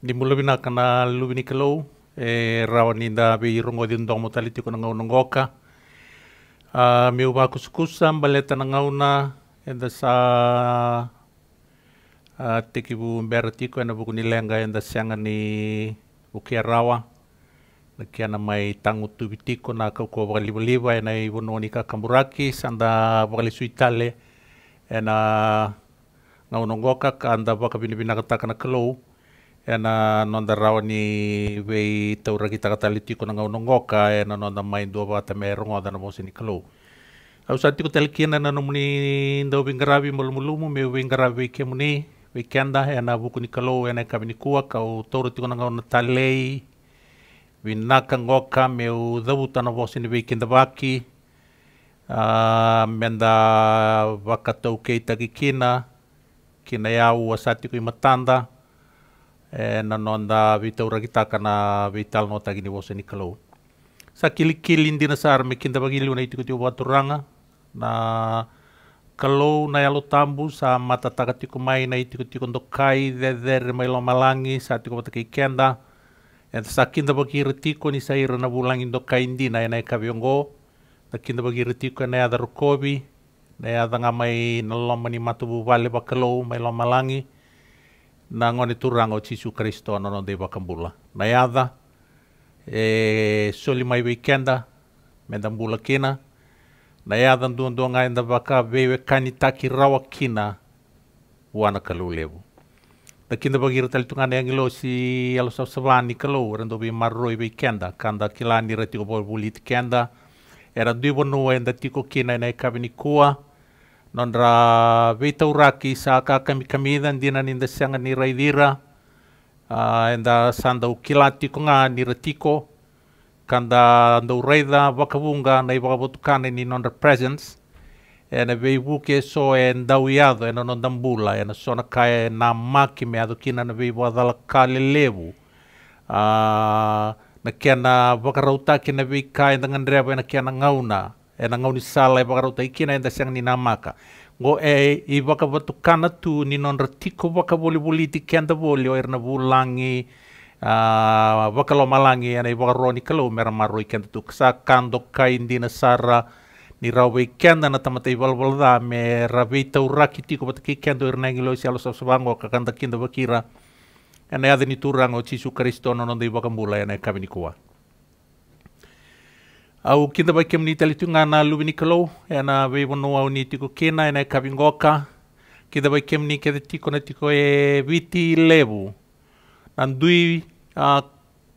Dimulubina kana lubini kelo e rawaninda bi rongo din dong motaliti ko nangau nongoka. Uh, mi uba na, baleta enda sa uh, tiki bu mberatiko enda buku nilenga enda sianga ni e, ukia rawa. Na kia na mai tangu tubitiko na kau bali bakali baliba ena i nonika ni kakamburaki sanda bakali suitale ena ngau nongoka ka anda baka bini bina kana kelou ena nonda rao ni vei taura ki takatali ko na ngau ena nonda main dua bata ta mero ngoda mosi ni kalau au sa tiko kina na no muni ndo vingaravi mulumulu mu me ke muni ve kenda ena buku ni kalau ena e ka ni kua ka o taura tiko na ngau na talei vinaka ngoka me u mosi ni menda vakatau keita kikina kina yau e asatiko i matanda Eh, nonda nanonda ura kita kana vital nota gini wose ni kalau sa kili kili indina sa arme kinda bagili una itiku tiu waturanga na kalau na yalo tambu sa mata takatiku mai na itiku tiu kondokai deder mai lo malangi sa tiku wata kenda en sa kinda bagiri retiko ni sa ira na bulangi ndokai indina ena e kaviongo na kinda bagi retiko na yada rukobi na yada ngamai na lomani matubu vale bakalau mai lo malangi turanga o Yesu Kristo nono dewa kambula. Nayada e soli mai weekenda mendambula kina. Nayada ndundo ngai ndabaka bewe kanitaki rawa kina wana kalulebu. Dakinda bagir tal tungan yang lo si alo sab sabani kalau rendo bi marroi weekenda kanda kilani retiko bol bulit kenda. Era dui bonuwa enda tiko kina nai kabini kua. non ra vitauraki sa ka kami kamidan dinan in the sanga ni raidira uh, ah, enda ah, sanda ukilati ko nga ni ratiko kanda ndo raida wakavunga na iwakabutukane ni non presence ena eh, veivuke so e eh, ndauiado ena eh, non dambula ena sona kae na maki me ado kina na veivu adala kalelevu uh, ah, na kia na wakarauta kina vei kae ndangan ena kia na ngauna e na ni sala e wakarauta ikina enda siang ni namaka. Ngo e i wakawatukana tu ni non ratiko wakabulibuli ti kenda voli o erna wulangi uh, wakalomalangi ana i wakaroni kalau mera maro i kenda tu ksa kando kai na sara ni rawe kenda na tamata i da me rawe uraki tiko bataki kenda erna lo si alo sabsabango kakanda kinda wakira. Ene adeni turango Cisu Kristo nono dei wakambula ene kabini kuwa au kita vai kemni talitunga na luvini kalau ena na vevono au ni tiko kena ena na kavingoka kita vai kemni kete tiko na tiko e viti lebu, nandui a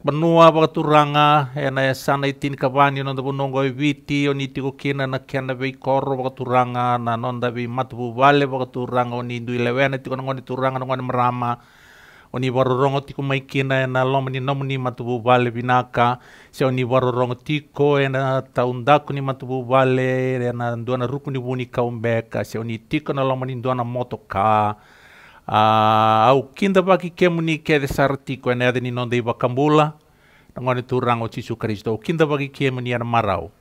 Manua wakaturanga e, e sana itin kavani nonda bunongo e viti o ni tiko kena na kena vei koro wakaturanga na nonda vei matupu vale wakaturanga o ni indui lewena e tiko nangoni turanga nangoni oni warorong tiko maikina ena lomani nomani matubu vale binaka. se oni warorong tiko ena taunda ni matubu vale ena nduana ruku ni umbeka. kaumbeka se oni tiko na lomani nduana motoka uh, au kinda baki kemu ni kede sartiko ena ede ni nonde iwa kambula ngone turango cisu au kinda baki kemu ni ena marau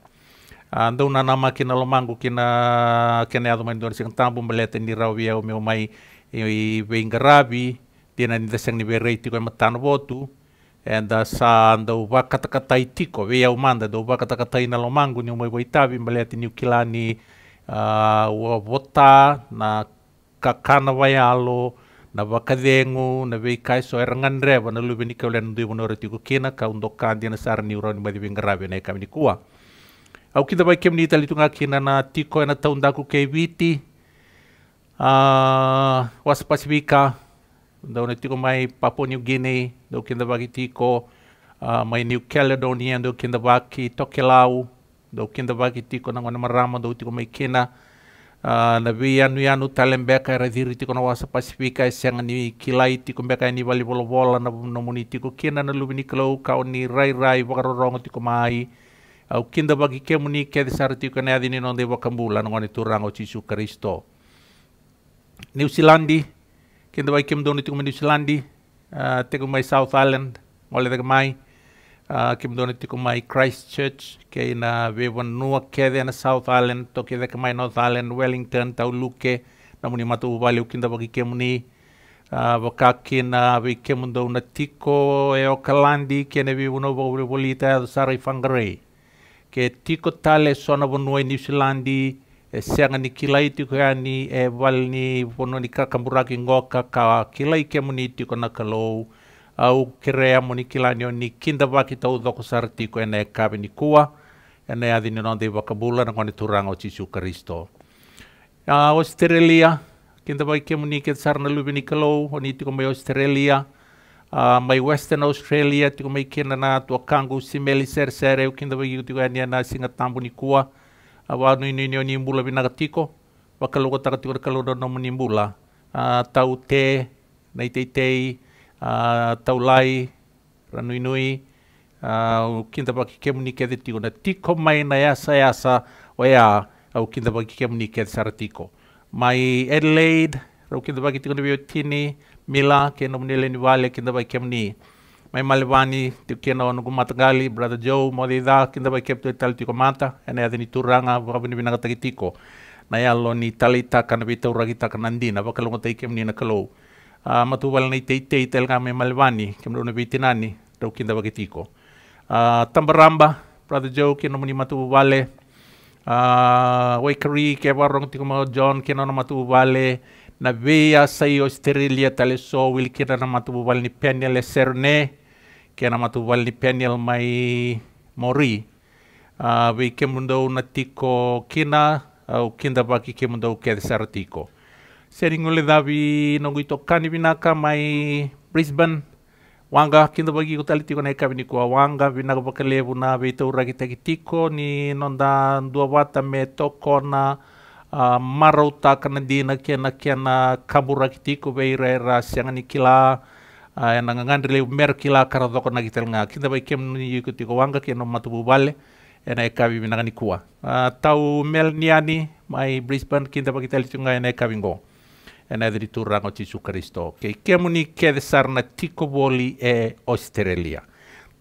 Andau na nama kina lomangu kina kene adu mai dona sing tambu melete ni rawia o i, vengarabi tena uh, uh, e ni dasang ni berei tiko ma tan waktu, enda sa anda kata kata itiko vea umanda da kata kata ina lomangu ni umai waitavi mbaliati ni ukilani ua wota na kakana alo, na wakadengu, na vei kaiso erangan reva, na lu ni kaulena ndui vonore tiko kina ka undokan dia na sara ni urani madi vengaravia na ekami ni kua au kita vai kem ni itali tunga kena na tiko ena taundaku kei viti Uh, was dawne tiko mai Papua New Guinea do kinda baki tiko uh, mai New Caledonia do kinda baki Tokelau do kinda baki tiko na ngwana marama do tiko mai Kina uh, ah, na bi anu yanu talem beka e tiko na wasa Pasifika e senga ni kilai tiko beka e ni wali bolo bola na no tiko Kina na ni kilo kau ni rai rai wakarorongo tiko mai au kinda baki kemuni kedisar tiko na adini nonde wakambula ngwana turango cisu Kristo New Zealand kende wai kem doni tiku New Islandi uh, ah, tiku mai South Island ngole tiku mai ah, kem doni tiku mai Christchurch ke na wewan nua kede na South Island to kede mai North Island Wellington tau luke namuni matu wali ukinda waki kemuni uh, ah, wakaki na wai kemun dau na tiko e Okalandi kene wi uno wawri wolita ya sari fangarei ke tiko tale sona wonua e New Zealandi e seanga ni kilai tiko ya ni e wal ni pono ni kakamburaki ngoka ka kilai ke muni na kalou au kerea muni kilani ni kinda waki tau doko sarti ena ene kabe ni kua ene adi adini nonde i wakabula na ni turanga o Kristo. Uh, Australia, kinda waki ke muni ke sarna lubi ni kalou, o ni mai Australia, uh, mai Western Australia, tiku mai kena na tua kangu simeli sersere, kinda waki tiko ena na singa tambu ni kua, awanu ini ini nimbula bina katiko wakalo kota katiko kalau dono menimbula uh, tau te nai tei tei ah, tau lai ranui nui au ah, kinta paki kemu ni kete tiko na tiko mai na yasa yasa waya au kinta paki kemu ni kete sara tiko mai Adelaide au kinta paki tiko na biotini Mila kena menilai ni wale kinta paki kemu ni mai Malvani, ti kena ono kumatgali, Brother Joe, Modida, kinda ba kepto ital e ti mata, ene adini turanga, wabini binagatakitiko. Na yalo ni talita kana bita uragita kanandina, bakalungo taikem nina kalau. Uh, matubal na ite-ite itel nga mai Malvani, kemdo na bitinani, daw kinda bagitiko. Uh, Tambaramba, Brother Joe, kino mo ni matubale, uh, Waikari, kewarong ti kumaw John, kino na matubale, na veia saio Australia tale so wil kira na matubal ni penele serne kena matu wali peniel mai mori uh, we kemundau na tiko kina au kinda baki kemundau ke tiko. seringule davi nongu ito kani binaka mai Brisbane wanga kinda bagi ko talitiko na ikabini ko wanga baka bakalebu na ragi uragi tiko ni nonda dua wata me toko na uh, marauta kana dina kena kena kabura kitiko beira ra siangani kila uh, ah, na ngangandri le mer kila karadoko na gitel nga kinda bai kem ni yukuti ko wanga keno matubu bale ena ekabi binangani kua. uh, tau mel niani mai Brisbane kinda bai kitel tunga ena ekabi ngo ena e dari turang Jesu Kristo Kei kemu ni kede sarna tiko boli e Australia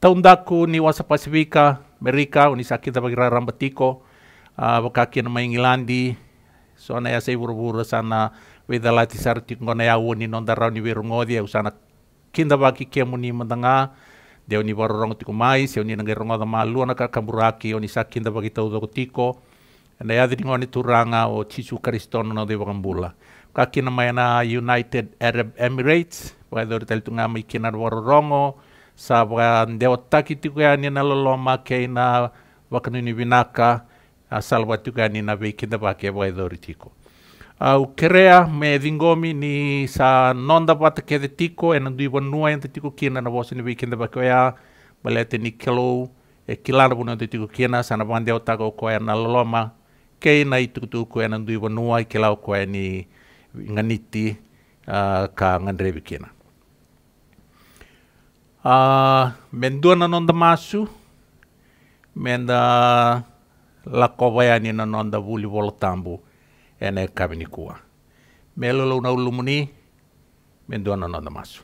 taundaku ni wasa Pasifika Amerika unisa kinda bai rambatiko, tiko uh, ah, bakakina mai Ngilandi sona ya e sei buru-buru sana wedalati sarti ngona ya woni nondarau ni werungodia usana kinda waki ke muni mandanga de oni barorong tiku mai se oni nangai rongo dama luana ka kamburaki oni sa kinda waki tau doko tiko na ya diri oni turanga o cisu kristono na de wakambula ka kina mai na United Arab Emirates wa e dori tel tunga mai kina barorongo sa wa de otaki tiku ya ni e na loloma ke na wakanuni binaka asal waktu ka ni na be kinda waki wa dori tiko au kerea me vingomi ni sa nonda pata kede tiko e na dui vanua e tiko kina na vosa ni weekend ba koea balete ni kelo e kilana te tiko kina sa na vande otaka o koea na loloma kei na i tukutu dui vanua kilau koea ni nganiti uh, ka ngandrevi kina. Uh, mendua na nonda masu menda lakova yani na nonda vuli volo tambu ene kabini kua. Melo lo nau lumuni, men dona masu.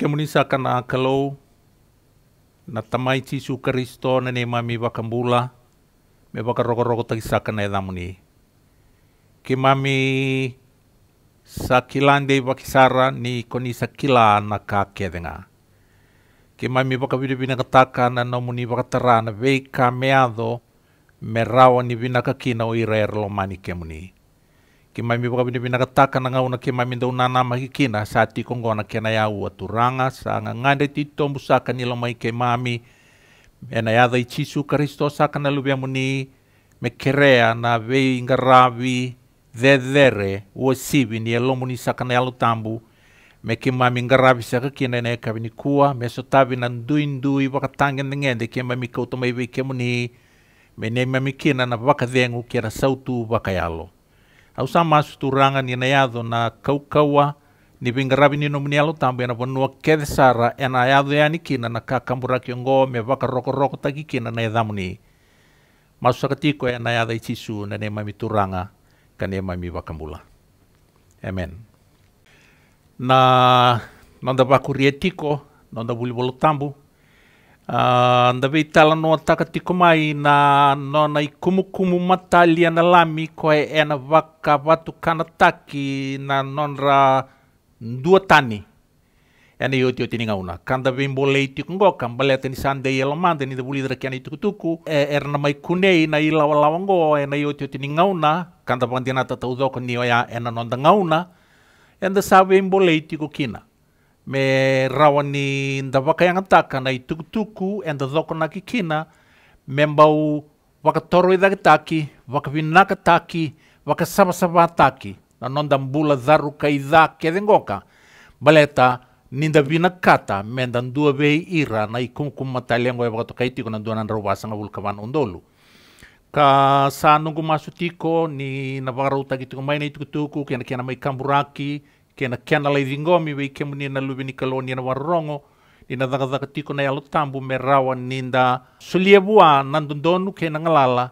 Kemunisa kana kalau na tamai tisu karisto na ne mami wakambula, me wakaroko-roko tagisaka na edamuni. Ke mami sa kilande wakisara ni konisa kila na kakedenga que mami baka bina kataka na nomuni baka tarana vei kameado rawa ni bina kakina o ira erlo lomani ke muni. Ke mami baka bina kataka na ngawuna ke mami unana nanama kikina sa ti kongona ke na ua turanga sa nga ngande ti tombu saka ni lomai ke mami ena yada i chisu karisto saka na lubia muni me kerea na vei ingaravi dedere ua sivi ni elomuni saka na yalo tambu mekima mingarabisaka kienene kabini kuwa meso tabi na ndui ndui wakatange nengende kema mikauto maive kemuni menema mikina na wakadhengu kera sautu au sa masu ranga ni na nayado na kaukaua ni vingarabi ni nomunialo tambo yana vanua kede sara yana ayado yani kina na ka kakambura ngo me ta ki kina na edhamuni masu sakatiko yana i ichisu na nema ne kanema mi mula amen na nanda vakuria tiko nanda vulivulo tambu uh, ah, nda veitala no ataka tiko mai na nona ikumukumu matalia na lami koe ena vaka vatukana taki na nonra dua tani ena ioti oti ninga una kanda vimbolei tiko ngoka mbaleta ni sande ia lomanda ni da vulidra kia ni tukutuku e, era na kunei na ilawa lawa ena ioti oti ninga una kanda vandianata taudoka ni oya ena nonda ngauna enda sawe mbola itiko kina me rawa ni nda wakayanga na itukutuku enda doko na kikina me mbau wakatoro idhaki taki wakavinaka taki wakasavasava taki na nonda mbula dharu ka idha kedhengoka baleta ninda vina kata me nda dua vei ira na ikumkumatalengo e wakatoka itiko na dua nandaru wasanga vulkavan ondolu Ka sa nungu masutiko ni na vakarautaki ki tuku maina i tuku tuku kena kena mai kamburaki kena kena lai vei kemuni na lubi ni kalo ni na wararongo ni na dhaka tiko na yalo tambu me rawa ni nda sulia bua nandondonu kena galala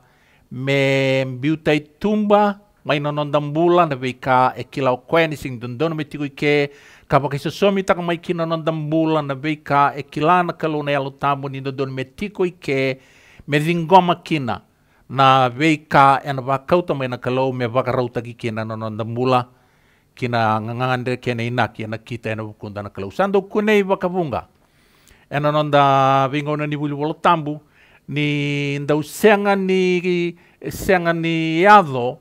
me mbiuta i tumba maina nondambula na wei ka e kila ni sing dodonu me tiku ike ka pakisosomi taka mai kina nondambula na wei ka e na kalo na yalo tambu ni dodonu me tiko i ike me ringoma kina na veika ena vakauta mai na kalau me vakarautaki nono nononda mula kina ngangandre kena inaki ena kita ena vukunda na kalau sando kunei vakavunga ena nonda vingona ni vulivulo tambu ni ndau senga ni senga ni yado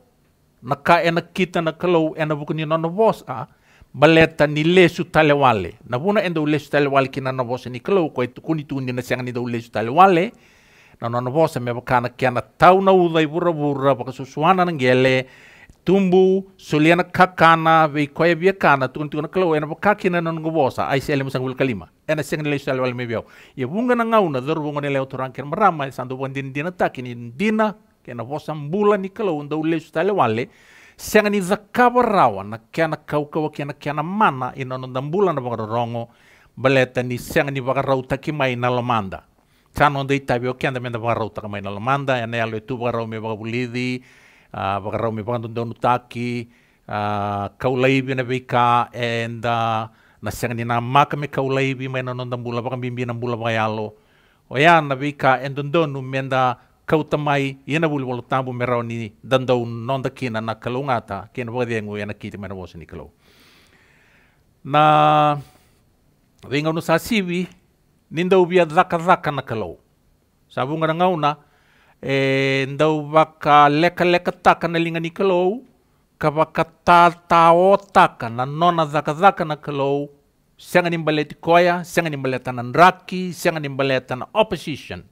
na ka ena kita na kalau ena nono nona vosa baleta ni lesu wale. na vuna enda lesu wale kina na vosa ni kalau ko tukuni tuni na senga ni dau lesu tale wale nanono vosa me kana kiana tau na uda i bura bura baka susuana na gele tumbu suliana kakana ve koya bia kana tukun tukun kalau ena baka kina non gobosa ai sele musang kalima ena seng le sele wal ia bunga na ngauna dor bunga ne leo turang ken sandu bon din dina takini dina kena vosa mbula ni kalau unda ule sele wale Senga ni zakaba rawa na kena kau kau kena kena mana ina non dambula na baka rongo baleta ni senga ni baka rauta kimai na lomanda. Sanon dita bio kian de menda barro ta kamaina la manda ya ne alu tu barro mi ba bulidi a barro mi bando ndo nutaki a kaulai bi na bi ka and a na sanga ni na maka mi kaulai bi mai na nonda mula ba kambi bi na mula ba yalo o ya na bi mai ya na bulu tambu mi dando nonda kina na kalunga ta kina ba dengu na kiti mai na bosi na Vengono sa nindau biad zaka zaka kalau sabu ngana ngauna e ndau baka leka leka taka na linga ni kalau baka ta tao taka na nona zaka zaka nakalau senga nimbaleti koya senga nimbaleta na ndraki senga na opposition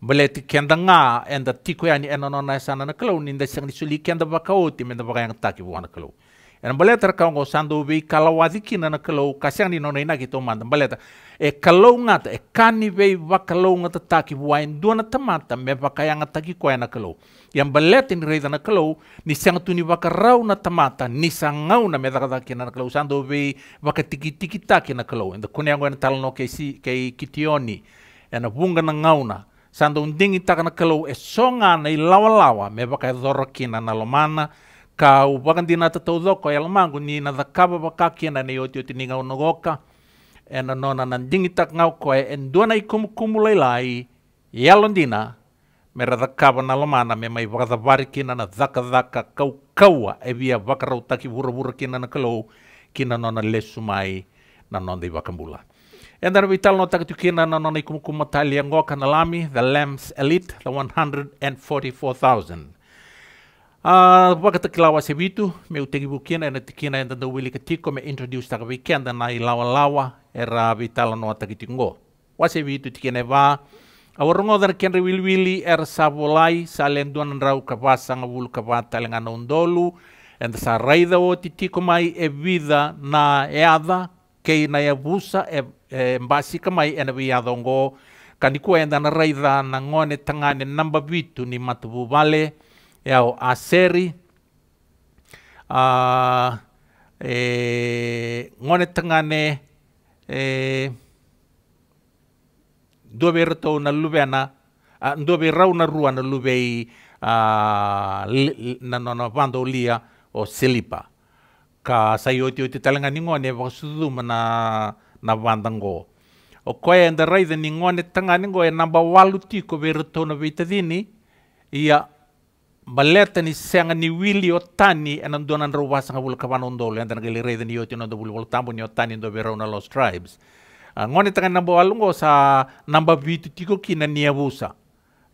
baleti kenda nga enda tiko e ni eno nona esana kalau ninda senga suli kenda baka oti menda baka yang taki buha nakalau ena baleta kalau wadikin bi kalawazikina kasihan di nona ina gitu baleta e kalau ngata e kani vei vakalau ngata taki wain duana tamata me vakaya ngata ki koe na kalau. Yang balet ni reita na kalau ni sang tuni vakarau na tamata ni sangau na me dakata na kalau sando vei vakatiki tiki taki na kalau. Enda kune ango na talano kei si kei kitioni ena na na ngau na. Sando undingi taka na kalau e songa na i lawa lawa me vakaya dhoro kina na lomana ka u wakandina tatau zoko e alamangu ni na dhakaba na ni oti ni ngau ena nona nandingi tak ngau koe en duana i kumu kumu lailai i alondina me radakava na lomana me mai vakadavari kina na dhakadhaka kaukaua e via vakarau taki vuravura kina na kalou kina nona lesu mai na nonda i vakambula And then vital no tak tukina na nona i kumu kumu tali na lami the lambs elite the 144,000 Uh, waka taki lawa se vitu, me utegi bukina, ena tikina, ena da wili tiko, me introduce taka weekend, na i lawa lawa, era vital no atakitingo. Wase vitu tikene va awarongo dar kenri wilwili er sabolai salenduan rau kapasa ngavul kapata na undolu and sa raida o titiko mai e vida na eada kei na e busa e, e mbasika mai ena viada ongo kaniku enda na raida na ngone tangane namba vitu ni matubu vale yao e aseri uh, e, ngone tangane dua be ratau na lube ana dua be rau na rua na lube i na na vando lia o silipa ka sai oti oti talanga ningone vasuduma na na vandango o koe enda raitha ningone tangani e namba walu tiko be ratau na vitadini ia ni senga ni wili otani enan donan rowa sanga bul kapan ondol en tan gele reden yoti no bul tambo ni otani ndo vero na los tribes ngone tangan nambo alungo sa namba vitu tiko kina ni abusa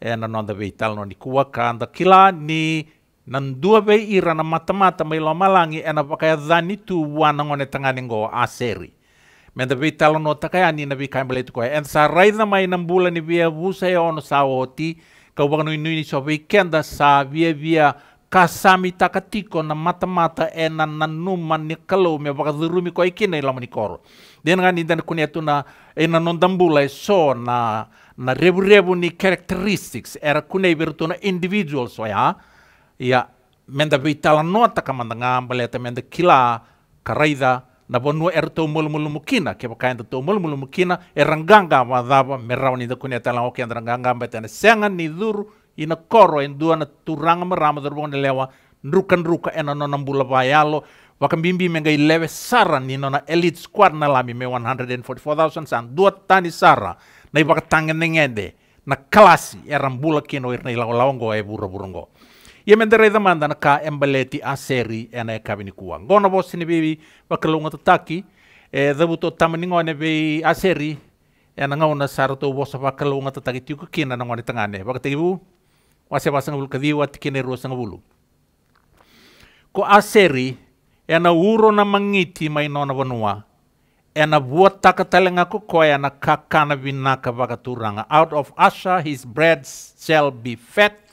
ena non da beital no ni kuwa kanda kila ni nan dua be ira na mata-mata mai ena pakai zani tu wana ngone tangani ngo aseri men da beital no takaya ni na bikai bele tu ko en sa raida mai nambula ni e ono sa oti ka ini so weekenda sa viavia kasami takatiko na matamata e na nanuma ni kalau me zirumi ko ikina ilama ni koro den ngani dan kunia ena na e nondambula e so na na rebu rebu ni characteristics era kunei bertuna na individual so ya ya menda vitala nota kamandanga baleta menda kila karaida na bonu er to mul mul mukina ke ba kain to mul mul mukina eranganga ma dava merau ni da kunia e talang oke andranganga ba tana senga ni dur ina koro en dua na turanga marama dur bon lewa nruka ruka ena no nambula bayalo wakambimbi menga ilewe sara ni na elite squad na lami me 144000 san dua tani sara na ibaka tangen ngende na klasi erambula kino irna ilaw go e buru burungo manda na ka embaleti a seri na e kabini kua gono bosi ni bebi bakalunga tataki e dabuto tamani ane bei a seri ena ngauna sara to bosa bakalunga tataki tiuku kina na ngone tangane bakategi bu wase basa ngabulu kadiu ati kina ruasa ngabulu ko a seri ena uro na mangiti nona vanua ena bua takatalenga e na kakana binaka turanga out of asha his bread shall be fat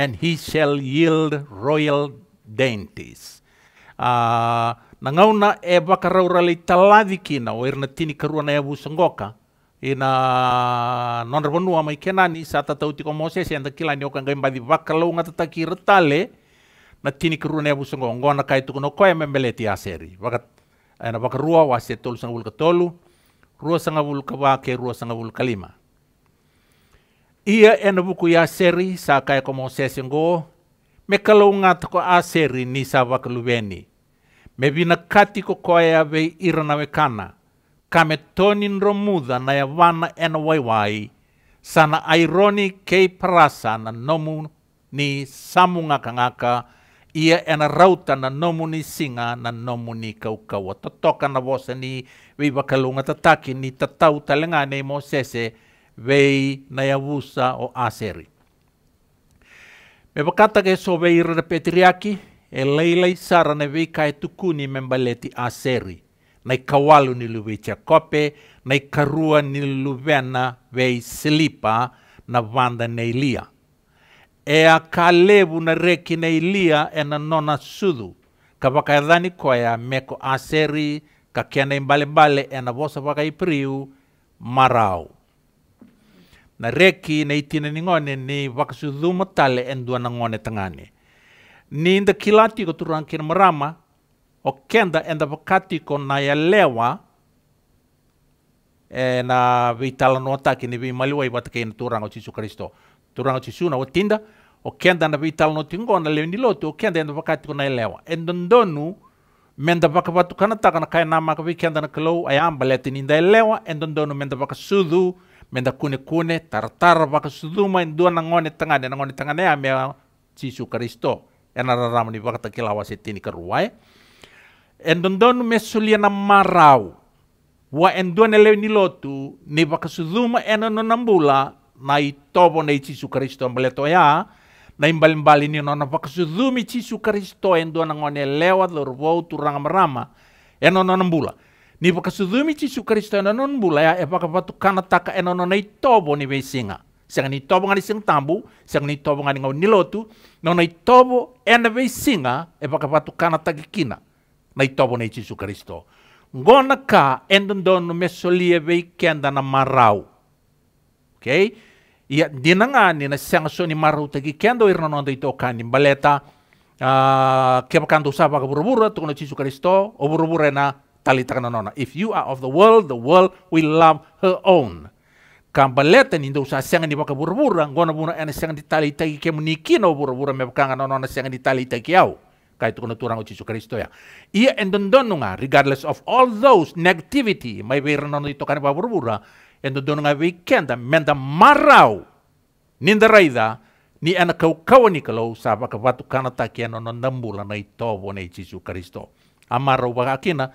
and he shall yield royal dainties. Uh, nangauna e taladi taladikina o irna tini karuana e sengoka, ina nonra vanua mai kenani sa tatautiko mosese anta kilani oka ngai badi ngata tataki ratale na tini karuana e sengoka ngona kai tukuna koe membeleti aseri vakat ena rua wase tolu sangavul katolu rua sangavul kava ke rua sangavul kalima Ia ena buku ya seri sa kaya komo me kalau ngat ko a seri ni sa me vina kati ko vei ira na wekana. Kame tonin romuda na ya wana ena waiwai. Sana aironi kei parasa na nomu ni samunga kangaka ia ena rauta na nomu ni singa na nomu ni kaukaua. Totoka na vosa ni viva kalunga tataki ni tatau talengane mo sese vei na yavusa o aseri. Mepakata ke so vei petriaki, e leilei sara ne vei kai tukuni membaleti aseri. na i kawalu ni luve na i karua ni luvena vei silipa na vanda ne ilia. E a ka levu na reki nei lia e na nona sudhu, Ka wakaedhani koea meko aseri ka kia nei imbalembale e na vosa wakaipriu marau na reki na itine ni ngone ni wakasudu tale endua na ngone tangane. Ni inda kilati ko turuan kina marama o kenda enda wakati ko na ya lewa e, na vitala no ataki ni vimaliwa i watake ina turanga o Jesu Kristo. Turanga o Jesu na watinda o kenda na vitala no tingo na ni lote o kenda enda wakati ko na ya lewa. ndonu, menda vaka kanataka na kaya nama ka vikenda na kalau ayamba leti ni inda ya lewa endondonu menda vaka sudhu, menda kune kune tartar baka suduma dua nangone tengane nangone tengane ame Yesus Kristo ena raram ni baka takila wasetini karuai endondonu mesulia na marau wa endua nelew ni lotu ni baka suduma ena nonambula na itobo na Yesus Kristo mbaleto ya na imbalimbali ni nona baka sudumi Yesus Kristo endua nangone lewa dorwau turanga marama ena nonambula ni baka sudumi Kristo na non bulaya e paka patu kana taka e nono nei tobo ni singa sang ni tobo ngani sing tambu sang ni tobo ngani ngau nilotu no nei tobo ena singa e paka patu kana taka kina nei tobo nei su kristo ngona ka endon dono mesolie bei kenda na marau okay ia dinanga ni na sanga so ni marau taki kendo irna no dei to kani baleta Uh, ah, sapa ke buru-buru tu kono Yesus Kristo, o buru-buru e na Talitha nona If you are of the world, the world will love her own. Kambaleten indo sa siang ni maka burbura, ngona buna ene siang di talita ki ke munikino burbura me bakanga nonona siang di talita ki au. Kait kono turang o Jesus Kristo ya. Ia endondonunga regardless of all those negativity, may be nono ito kan ba burbura, endondonunga weekend menda marau. Ninda raida, ni ana kau kau ni kalau sapa ka watu kana takia nono nambula na itobo na Jesus Kristo. Amaro wakakina,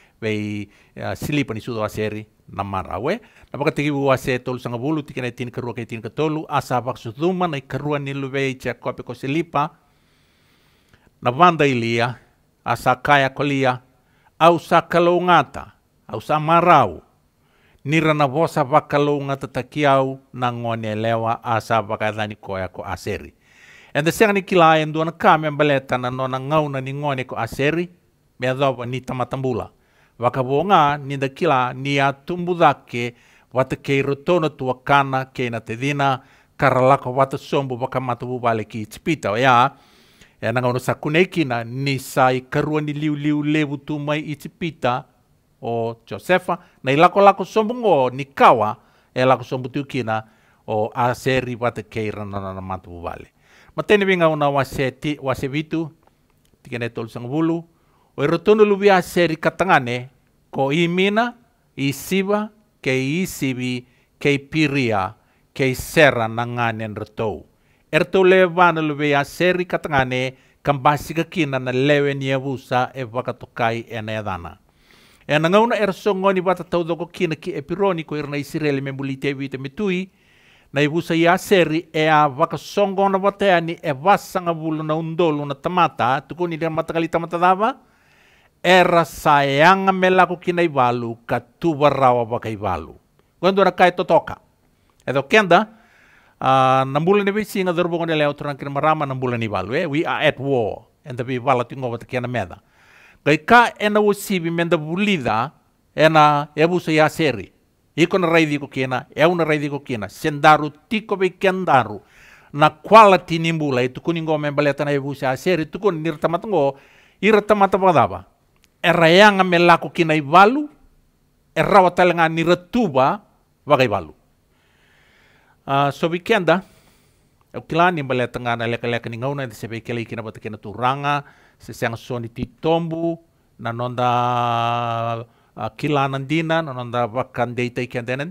vei eh, sili pani sudo aseri na marawe na baka tiki wa se tolu sanga bulu tika nei tina karua kei tina katolu asa bak suduma nei karua nilu vei tia kope ko silipa na vanda ilia asa kaya kolia au sa kalaungata au sa marau nira na vosa vakalaungata takiau na ngone lewa asa vakadhani koya ko aseri enda senga ni kila na kame mbaleta na nona ngauna ni ngone ko aseri me adhova ni tamatambula vakavonga ninda kila nia ya tumbudake wata kei rotona tua kana kei na te dina karalako wata sombo vakamatavu vale ki tsipita o ya e nanga ono sakuneikina ni sa i karua ni liuliu levu tumai i o Josefa na i lakolako sombongo ni kawa e lako sombo o aseri wata kei ranana matavu vale ma tene vinga una wase, ti, wase o rotondo lubia seri katangane ko imina isiba ke isibi ke piria ke sera nanganen rotou. Erto levana lubia seri katangane kambasi kekina na lewe ni abusa e wakatokai ena na edana. E na ngauna erso ngoni wata kina ki epironiko irna isirele membulite vite metui, na ibusa ia seri e a wakasongona wateani e wasanga bulu na undolu na tamata, tukuni dengan matakalita matadava, era sayanga melaku kinai walu katuba rawa bakai walu. Gondora kai totoka. Edo kenda uh, nambulan ni bisi nga dorbo gonde leo turan kina marama nambulan ni walu eh we are at war and the people tingo wata kiana meda. Gai ka ena wosibi menda bulida ena ebu sa ya seri. Iko na raidi ko kina, eu na raidi ko kina, sendaru tiko be kendaru. Na quality nimbula itu kuningo membaleta na ebu sa ya seri, tukun nirtamatungo irtamata padaba. e raeanga me lako kina i walu, e rawa talanga ni ratuba wagai walu. Uh, so weekenda, eu kila ni mbale tangana leka ni ngauna di sebe kina turanga, se seang soni ti na nonda uh, ah, kila nandina, na nonda wakandei ta ikiandena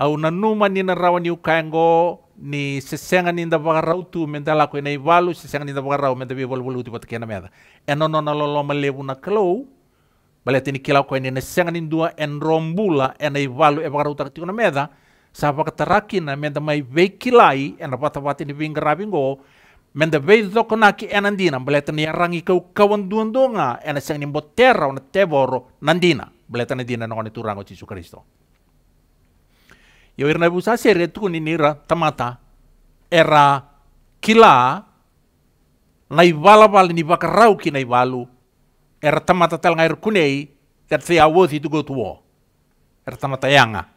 au na numa nina rawa ni ukaengo ni sesenga ninda vagarau tu menta lako ina ivalu sesenga ninda vagarau menta vi vol volu tu kena meda eno no na lolo ma na klou bale tini kila ko ina sesenga nindua en rombula ena ivalu e vagarau tar tu na e meda sa vakataraki na menta mai veikilai ena pata pata ni vingravingo menta vei dokonaki ena ndina bale tini arangi ya kau kawan duandonga ena senga nimbo terra ona teboro nandina bale tini ya dina nongani ni turango Jesu Kristo Yoirnabusa sere kuni nira tamata era kila nai bala bala ni baka rau ki nai era tamata tal ngai kunei that say awothi to go to era tamata yanga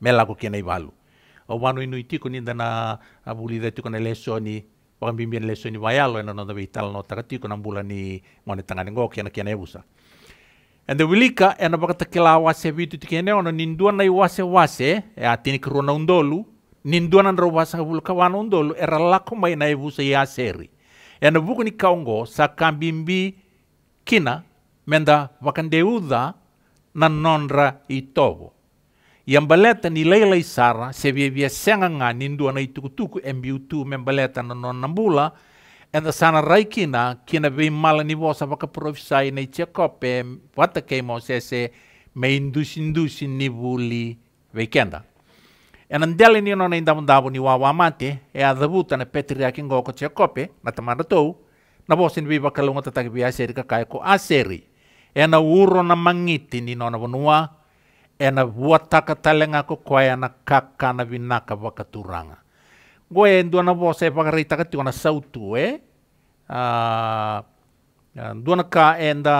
melako ki nai balu o wanu inu iti ni dana abulida tiku na lesoni wakambimbia lesoni wayalo ena nonda beital nota kati kuna bulani ni ngone tangani ngok yana kiana ebusa ende wilika ena bakatakela wase bitu tikene ono ninduan nai wase wase e atini kiruna undolu nindua nandra wasa wulka wana undolu era lako mai nai busa ya seri ena buku ni kaongo saka bimbi kina menda wakandeuda na nonra itobo yambaleta ni leila isara se biebia senga nga nindua na itukutuku embiutu membaleta na ena sana raikina kina be mala ni vosa vakaprofisai nei tsekope kei mo sese me indusi indusi ni vuli veikenda ena dele ni nona idavudavu ni wawa mate e adavuta na petriaki goko kope na tou na vosa ni vei vakalunga aseri kakai ko aseri ena uro na mangiti ni nona vanua ena vuataka talenga kokoe na kaka na vinaka turanga. Gue duana bose se pagarei takat tiwana sautu e. Eh? Ah, ah, dua na ka enda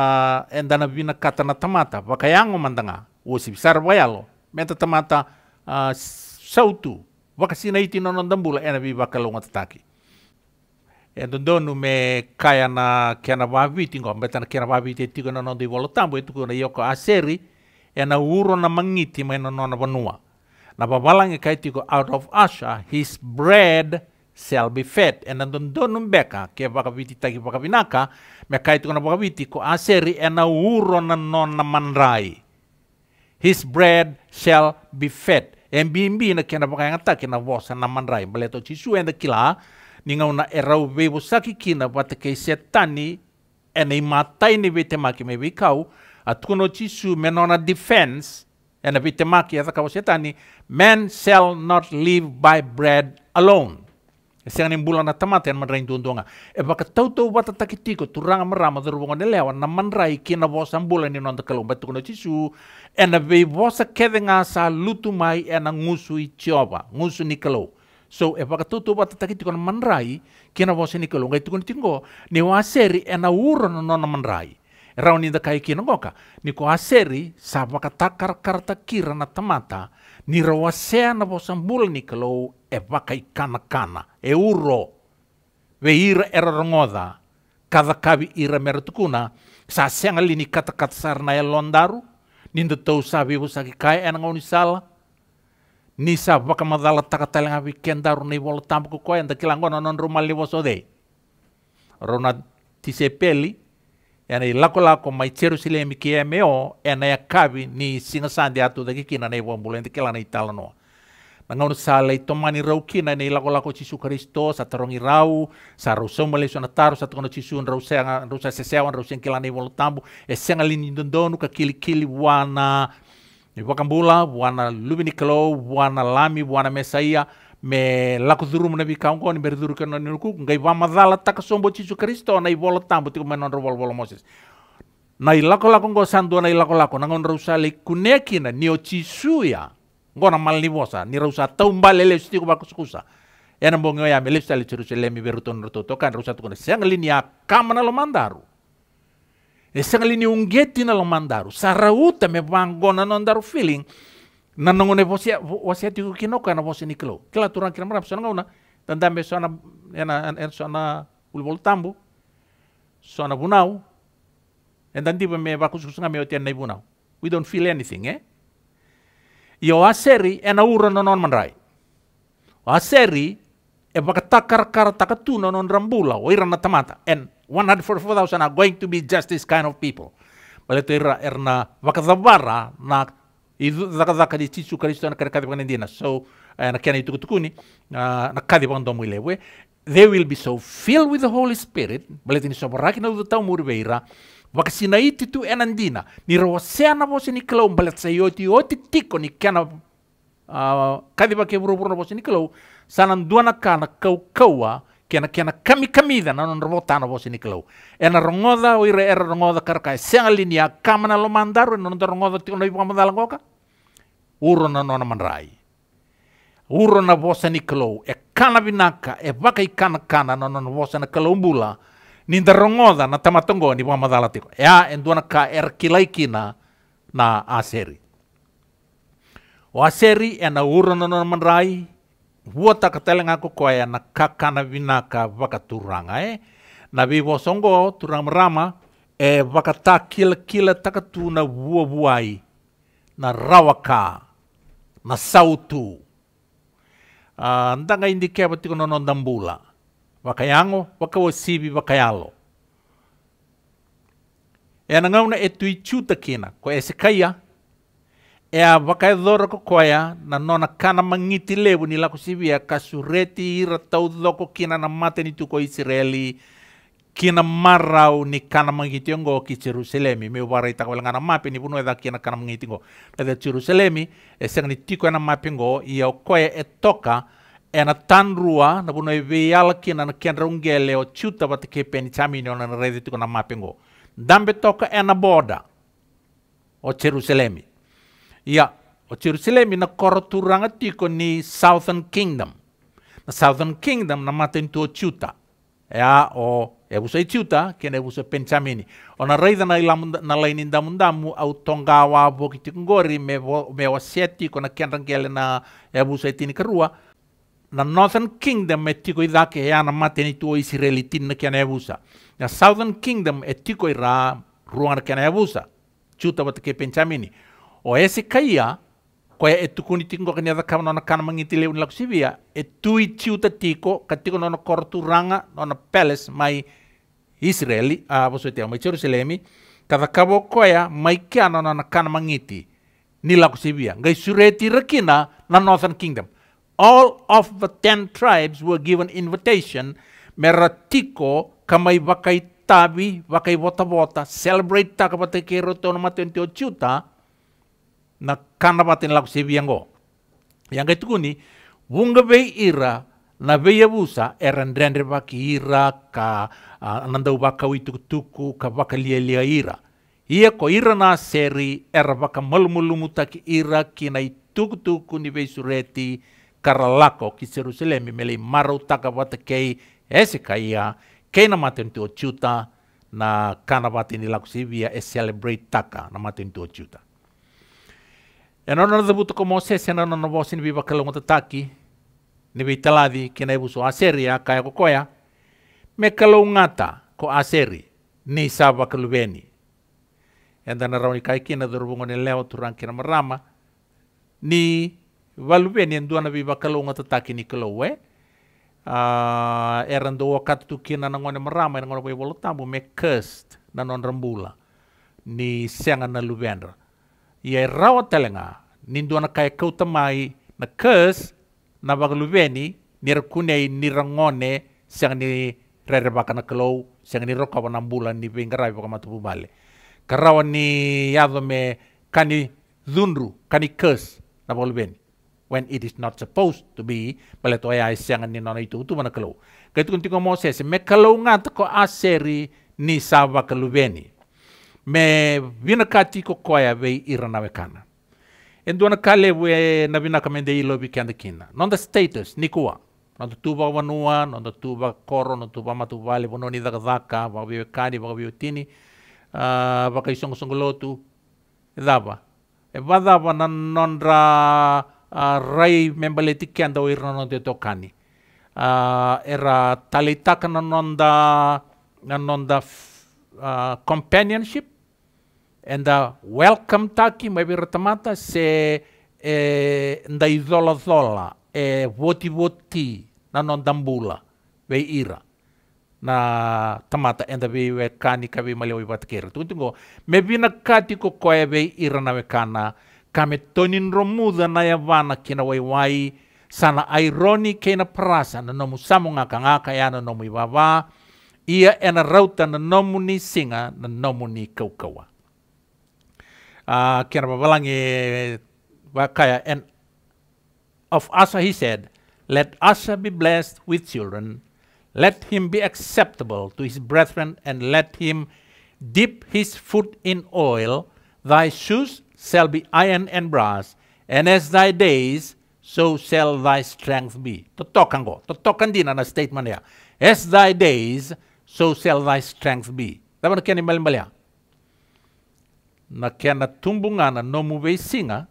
enda na bina kata na tamata. Wakayango mandanga. Usi bisar wayalo. Menta tamata ah, sautu sautu. na iti nonon dambula ena bi bakalonga tataki. endu donu me kaya na kia na wabi ngom. Beta na kia na te tigo nonon di volotambo. E tuko na yoko aseri. ena na na mangiti me nonon na vanua. Napapalangi babalang tiko out of Asha, his bread shall be fed. And e nandun doon nung beka, kaya pakabiti tagi binaka, may kay tiko na ko aseri ena uro na non na manray. His bread shall be fed. And e bimbi na kaya napakayangata, kinawasan na manray. Baleto chisuenda kila, ningaw na erau bebo saki kina patakay setani, and e ay matay ni bete maki may bikaw, at kuno chisu menona defense, and a atau hata setan shetani man shall not live by bread alone siang ning bulan tamate man rain tuntunga e baka tau tau bata takitiko turanga marama do rubonga lewa na manrai kina bosa bulan ni nonda kalum batu kuna cisu. e na be bosa ngasa lutumai lutu mai e na ngusu i chioba ngusu ni kalau so e baka tau tau bata takitiko na manrai kina bosa ni kalau tingo ni waseri e na uro na nona kai kina ngoka niko aseri sa karta kira na tamata ni rawasea na vosambul ni kalau e vakaikana kana e uro ve ira era rongoda kada kavi ira meretukuna sa sengali kata katakat sarna elondaru londaru ninda tau sabi vivo ki kai e ngoni sala ni sa vakamadala takatalenga vi kendaru ni volo tambuku koenda kilangona non rumali vosodei rona tisepeli ena mai enailakolako maitserusilemi kiemeo kavi ni singasandi atu dakikina nai wambule dakila nai talanoa nangaun sala itomani raukina enai lakolako jisu kristo sa satarongi rau sa rausau malesu nataru satokono jisu rausenga rausa sesewan rausen kila nai walo tambu esenga linindondonu kakilikili wana wakambula wana lubinikelo wana lami wana mesaia me laku zuru mena bi kan ko ni ber duru kan ni ku ngai wa madala tak sombo cicu kristo na i bolo tambo ti menon ro bolo moses na i lako ngo sando na i lako na ngon rusali kuneki na ni ochisu ya ngona ni bosa ni rusa tumba lele sti ko bakuskusa ya na bongo ya me le stali sele mi beru ton roto kan rusa tu kan seng linia ya kamana lo mandaru e seng ungeti na lo mandaru sarauta me bangona non daru feeling na ne vosia vosia tiku kino kana vosi kelo kela turan kira marap sona ngauna tandambe sona ena en sona ulbol tambu sona bunau en then tipe me baku susunga me otian bunau we don't feel anything eh yo aseri ena uro non manrai aseri e takar kar takatu nonon rambula o irana tamata four 144,000 are going to be just this kind of people. Bale to ira erna wakadabara na izo zakazakari chichu karisto na karakadhi bwana ndina so uh, na kana itukutukuni uh, na kadhi bando mwilewe they will be so filled with the holy spirit baleti ni soboraki na udutau murbeira vakasinaiti tu ena enandina ni na vosi ni kelou balet sa yoti tiko ni kana uh, ah, kadhi vake na vosi ni kelou sananduana kana kau kaua kena kena kami kami da na non robota e na bosi ni ena rongoda o ire era rongoda karka senga linia kamana lo mandaro e non da rongoda ti noi pama dala ngoka uro na non manrai uro na bosa ni kelo e kana binaka e baka i e kana kana na non bosa na mbula ni da rongoda na tamatongo ni pama dala ti ya enduana ka er kilai kina na aseri o aseri ena uro na non manrai Vua takateleng aku koya na kakana vinaka turanga e. Na vi vosongo turang merama e vakata kila kila takatu na vua vuai. Na rawaka. Na sautu. Uh, ndanga indikewa tiko nono ndambula. Wakayango, waka wakayalo. E anangau na etui chuta kina. Ko esikaya. kaya. e ea vakaedora kokoya na nona kana mangiti levu ni lakusivia kasureti ira taudoko kina na mate ni tuko Israeli kina marau ni kana mangiti ngo ki Jerusalemi me bara ita kwala ngana mape ni bunueda kina kana mangiti ngo da Jerusalemi eseng ni tiko na mape ngo ia koya etoka ena tan rua na buno e veiala kina na kendra ungele o chuta bat ke peni chamino na redi tiko na mape ngo dambe toka ena boda o Jerusalemi Ya, o Jerusalem ina koroturangati ko ni Southern Kingdom. Na Southern Kingdom na maten tuo chuta. Ya o e ciuta, chuta ken e busa Ona reida na ilam na lainin damundamu au wa boki ngori me me wasieti ko na ken na e busa tini Na Northern Kingdom e tiko i dake e ana mateni tu Israelitin na ken ebusa. Na Southern Kingdom e tiko i ra ruang ken e ciuta Chuta bat ke penchamini o ese kaia ko e tukuni tingo kani ada kama nona kana mangiti leu nilak sivia e tui tiuta tiko katiko nona ranga nona palace mai Israeli a uh, te mai Jerusalemi kada kabo ya mai kia nona na kana mangiti nilak sivia ngai sureti e rakina na Northern Kingdom all of the ten tribes were given invitation meratiko kamai wakai tabi wakai wota wota celebrate ta kapate kero tono matentio ciuta na kanabatin laku sebiango. Yang itu ni, wunga bei ira na bei abusa erandrendre baki ira ka ananda ubaka witukutuku ka baka lia lia ira. Ia ko ira na seri era baka malumulumuta mutaki ira ki na itukutuku ni bei sureti karalako ki Jerusalemi mele maru taka wata kei ese kaia kei na maten tuo chuta na kana wata ni laku sibia e celebrate taka na maten tuo chuta. Eno na butu ko Moses eno na na bosin biba kalung tataki ni bi taladi kina ibusu aseri ya kaya ko koya me kalung ngata ko aseri ni saba kalubeni. Enda na rauni kai kina durubungo ni leo turang kina marama ni valubeni endua na biba kalung tataki ni kalowe uh, eran do wakat tu kina na ngone marama e na ngone boy bolo me cursed na non rambula ni senga na lubendra ia rawa telenga kai kau tamai na kers na bagluveni nir nirangone siang ni rere bakana kelou siang ni roka wana bulan ni pingarai bakama matu bale karawa ni yado me kani zunru kani kers na bagluveni when it is not supposed to be pale to ai siang ni nona itu tu mana kelou kaitu kunti ko moses me kelou ngat ko aseri ni sawa keluveni me vina kati ko koya ve ira na wekana. na kale we na vina kamende ilo bi kanda kina. Nonda status nikua. Nonda tuba wanua, nonda tuba koro, nonda tuba matubale, bono ni zaka zaka. baka kani, baka biwe tini, uh, baka isongo songo lotu. Edaba. E badaba na nonra uh, rai membaleti kenda o ira nonda tokani. Uh, era talitaka na nonda, na nonda uh, companionship, Enda uh, welcome taki mai se eh, e nda woti woti e voti voti na nondambula, ve ira na tamata enda ve ve kani ka ve malewi vatkera tu tingo me bina kati ko koe ve ira na ve kana kame tonin romuda na yavana kina wai sana aironi kina parasa na nomu samu ngaka ngaka yana nomu iwawa ia ena rauta na nomu ni singa na nomu ni uh, ah, Kirmabalangi Wakaya, eh, and of Asa he said, Let Asa be blessed with children, let him be acceptable to his brethren, and let him dip his foot in oil. Thy shoes shall be iron and brass, and as thy days, so shall thy strength be. Totokan ko. Totokan din na statement niya. As thy days, so shall thy strength be. Dapat kaya ni Malimbalya na kia na tumbu ngana nomu veisinga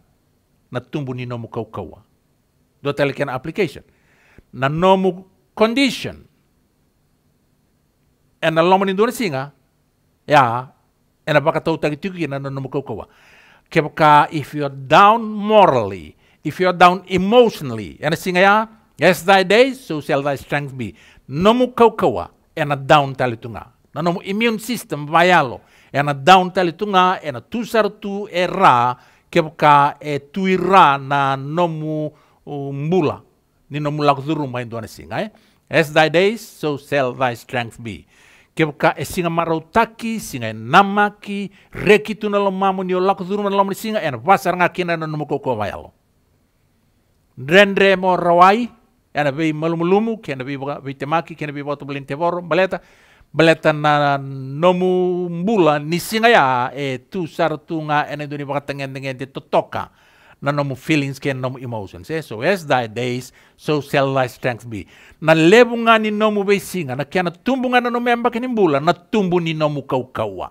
na tumbu ni nomu kaukaua do tele application na nomu condition e na lomo ni singa ya e na baka tau tiki na nomu kaukaua kia baka if you are down morally if you are down emotionally e na singa ya yes thy days so shall thy strength be nomu kaukaua e na down talitunga na nomu immune system vayalo. ena daun tali tunga ena tusar tu e ra kepka e tui ra na nomu mula, mbula ni nomu lakzuru ma indone singa eh? as thy days so shall thy strength be kepka e singa marautaki singa e namaki reki tu na lomamu ni o lakzuru lomu singa ena pasar ngakina na nomu koko alo Drendre mo rawai, ena vei malumulumu, kena vei temaki, kena vei botu belin teboro, baleta, beletana nomu mbula ni ya e tu sartunga ene duni baka tengen tengen te totoka na nomu feelings ken nomu emotions eh? so as thy days so shall thy strength be na lebunga ni nomu be singa na kiana tumbunga na nomu embaka ni mbula na tumbu ni nomu kaukaua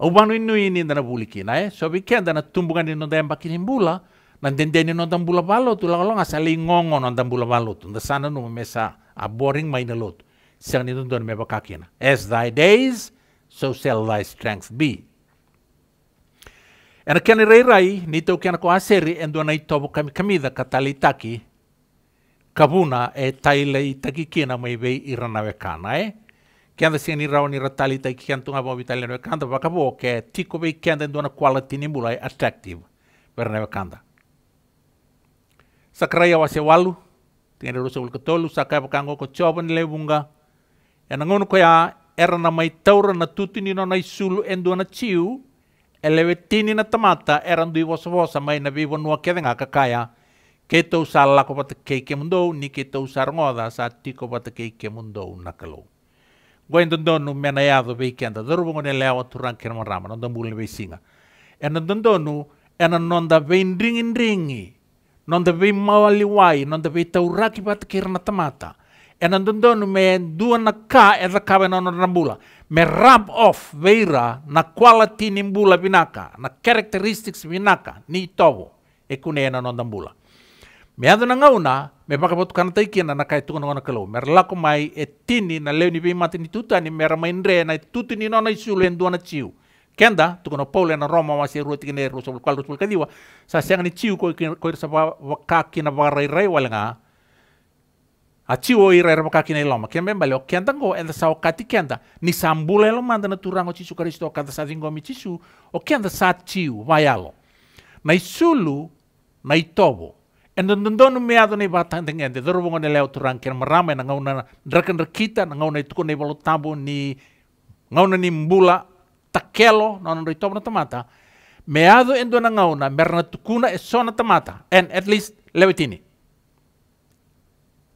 ubanu inu ini dana bulikina eh so biken dana tumbunga ni nomu embaka ni mbula nandendeni nomu dambula balotu la kolonga salingongo no dambula balotu ndasana mesa a boring maina lotu Sanidun Dhanmeva Kakyana. As thy days, so shall thy strength be. And can rei rai, nito kena ko aseri, and do nai tobo kami kamida katalitaki, kabuna e tailei takikina mai vei iranawe kana e. Kenda sini rau ni ratali tai kian tunga bo vitali nawe kanda vakabo ke tiko vei kenda ndona quality ni mulai attractive. Vernawe kanda. Sakraya wase walu, tingene rusa ulkatolu, sakai vakango ko choban le bunga, E nangon ko ya, era na mai taura na tutini no na isulu endo na chiu, elewe tini na tamata, era ndui wasa wasa mai na vivo nua kede nga kakaya, ke tau sa lako pata kei ke mundou, ni ke tau sa rangoda sa tiko pata kei ke mundou na kalou. Gwain dondonu mena yado vei kenda, darubungo ne lewa turang kena marama, nonda mbulni vei singa. E na dondonu, e na nonda vei ndringi ndringi, nonda vei mawaliwai, nonda vei tauraki pata kira na tamata, enandondonu me dua na ka e rakawe na na bula. Me rub off veira na quality nimbula binaka, na characteristics binaka, ni tovo, e kune e na na bula. Me adu na ngauna, me makapotukana taikina na kai e tu wana kalau. Me lako mai e tini na leuni ni bi mati ni tutani, me ramaindre na e tutu ni nona isulu en duana ciu. Kenda, tukuna Paul na Roma masih ruwet kini rusul kwal rusul kadiwa, sa siang ni ciu koi koi sa wakaki na warai rai walenga, Achiwo i rere makaki nei loma, kian bemba leo kian tango enda sao kati kian ta, ni sambule lo manda na turango cisu karisto kata sa zingo mi cisu, o kian ta sa ciu mayalo. Nai sulu, nai tobo, enda don don don me ado nei batang teng ente, doro bongo ne leo turang kian marame na ngau na draken rakita, na ngau na ituko nei balo tabo ni, ngau na ni mbula, takelo, na non rei tobo na tamata, me ado en na ngau na merna tukuna esona tamata, and at least lewetini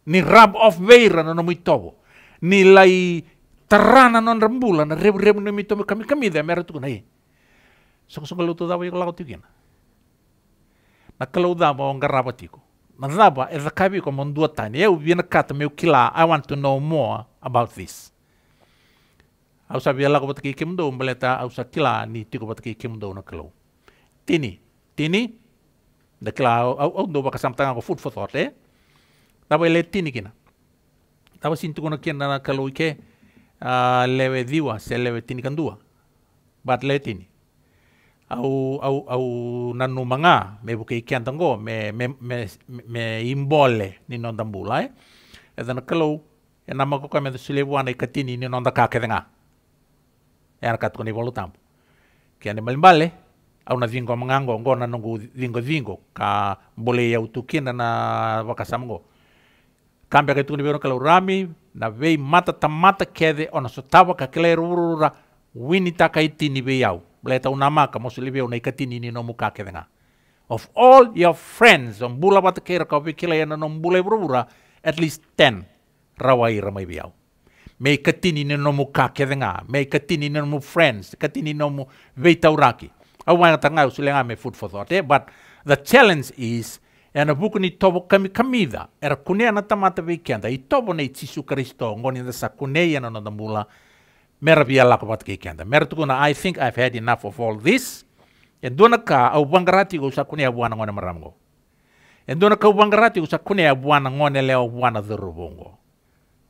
ni rab of veira na mui tovo ni lai tarana non rambula na rebu rebu nomi tovo. kami kami de mera tu nai so song lu tu dawa yo lau tigena na kalau dawa on garaba tiku na dawa e da kabi ko mon dua tani eu viena kata meu kila i want to know more about this au sabi ala ko bataki kim do mbeleta au sa kila ni tiku bataki kim do na kalau tini tini da kila au au do baka tanga ko food for thought eh Napoelettini kina. Napa sintukono kina na kalau ike uh, lewe diwa se lewe tini kandua. Bat lewe tini. Au, au, au nanu manga me buke ikian tango me, me, me, me imbole ni non tambula eh. Eta na kalau e nama ko me da sulebu ikatini ni non da kake denga. E ana katkoni bolu tampo. Kia ne malimbale au na vingo mangango ngona nungu vingo vingo ka mbole ya utukina na wakasamango. Cambia que tu libero kalau urami, na vei mata tamata kede ona sotawa ka kele rurura winita kai tini vei au. Bleta unama ka mosu libeo nei katini ni no muka kede nga. Of all your friends, on bula bata kera ka vi kila yana no mbule rurura, at least 10 rawai mai vei au. Mei katini ni no muka kede nga. Mei katini ni no mu friends, katini no mu vei tauraki. Awana tangau sulenga me food for thought, eh? But the challenge is ena buku ni tobo kami kamida era kunea na tamata weekenda i tobo na jisu kristo ngoni da sakune yana noda mula mera bia lako kapat ke mera tukuna na i think i've had enough of all this en duna ka au bangarati go sa kunea bwana ngone maramgo en duna ka bangarati go sa kunea bwana ngone leo bwana dhurubongo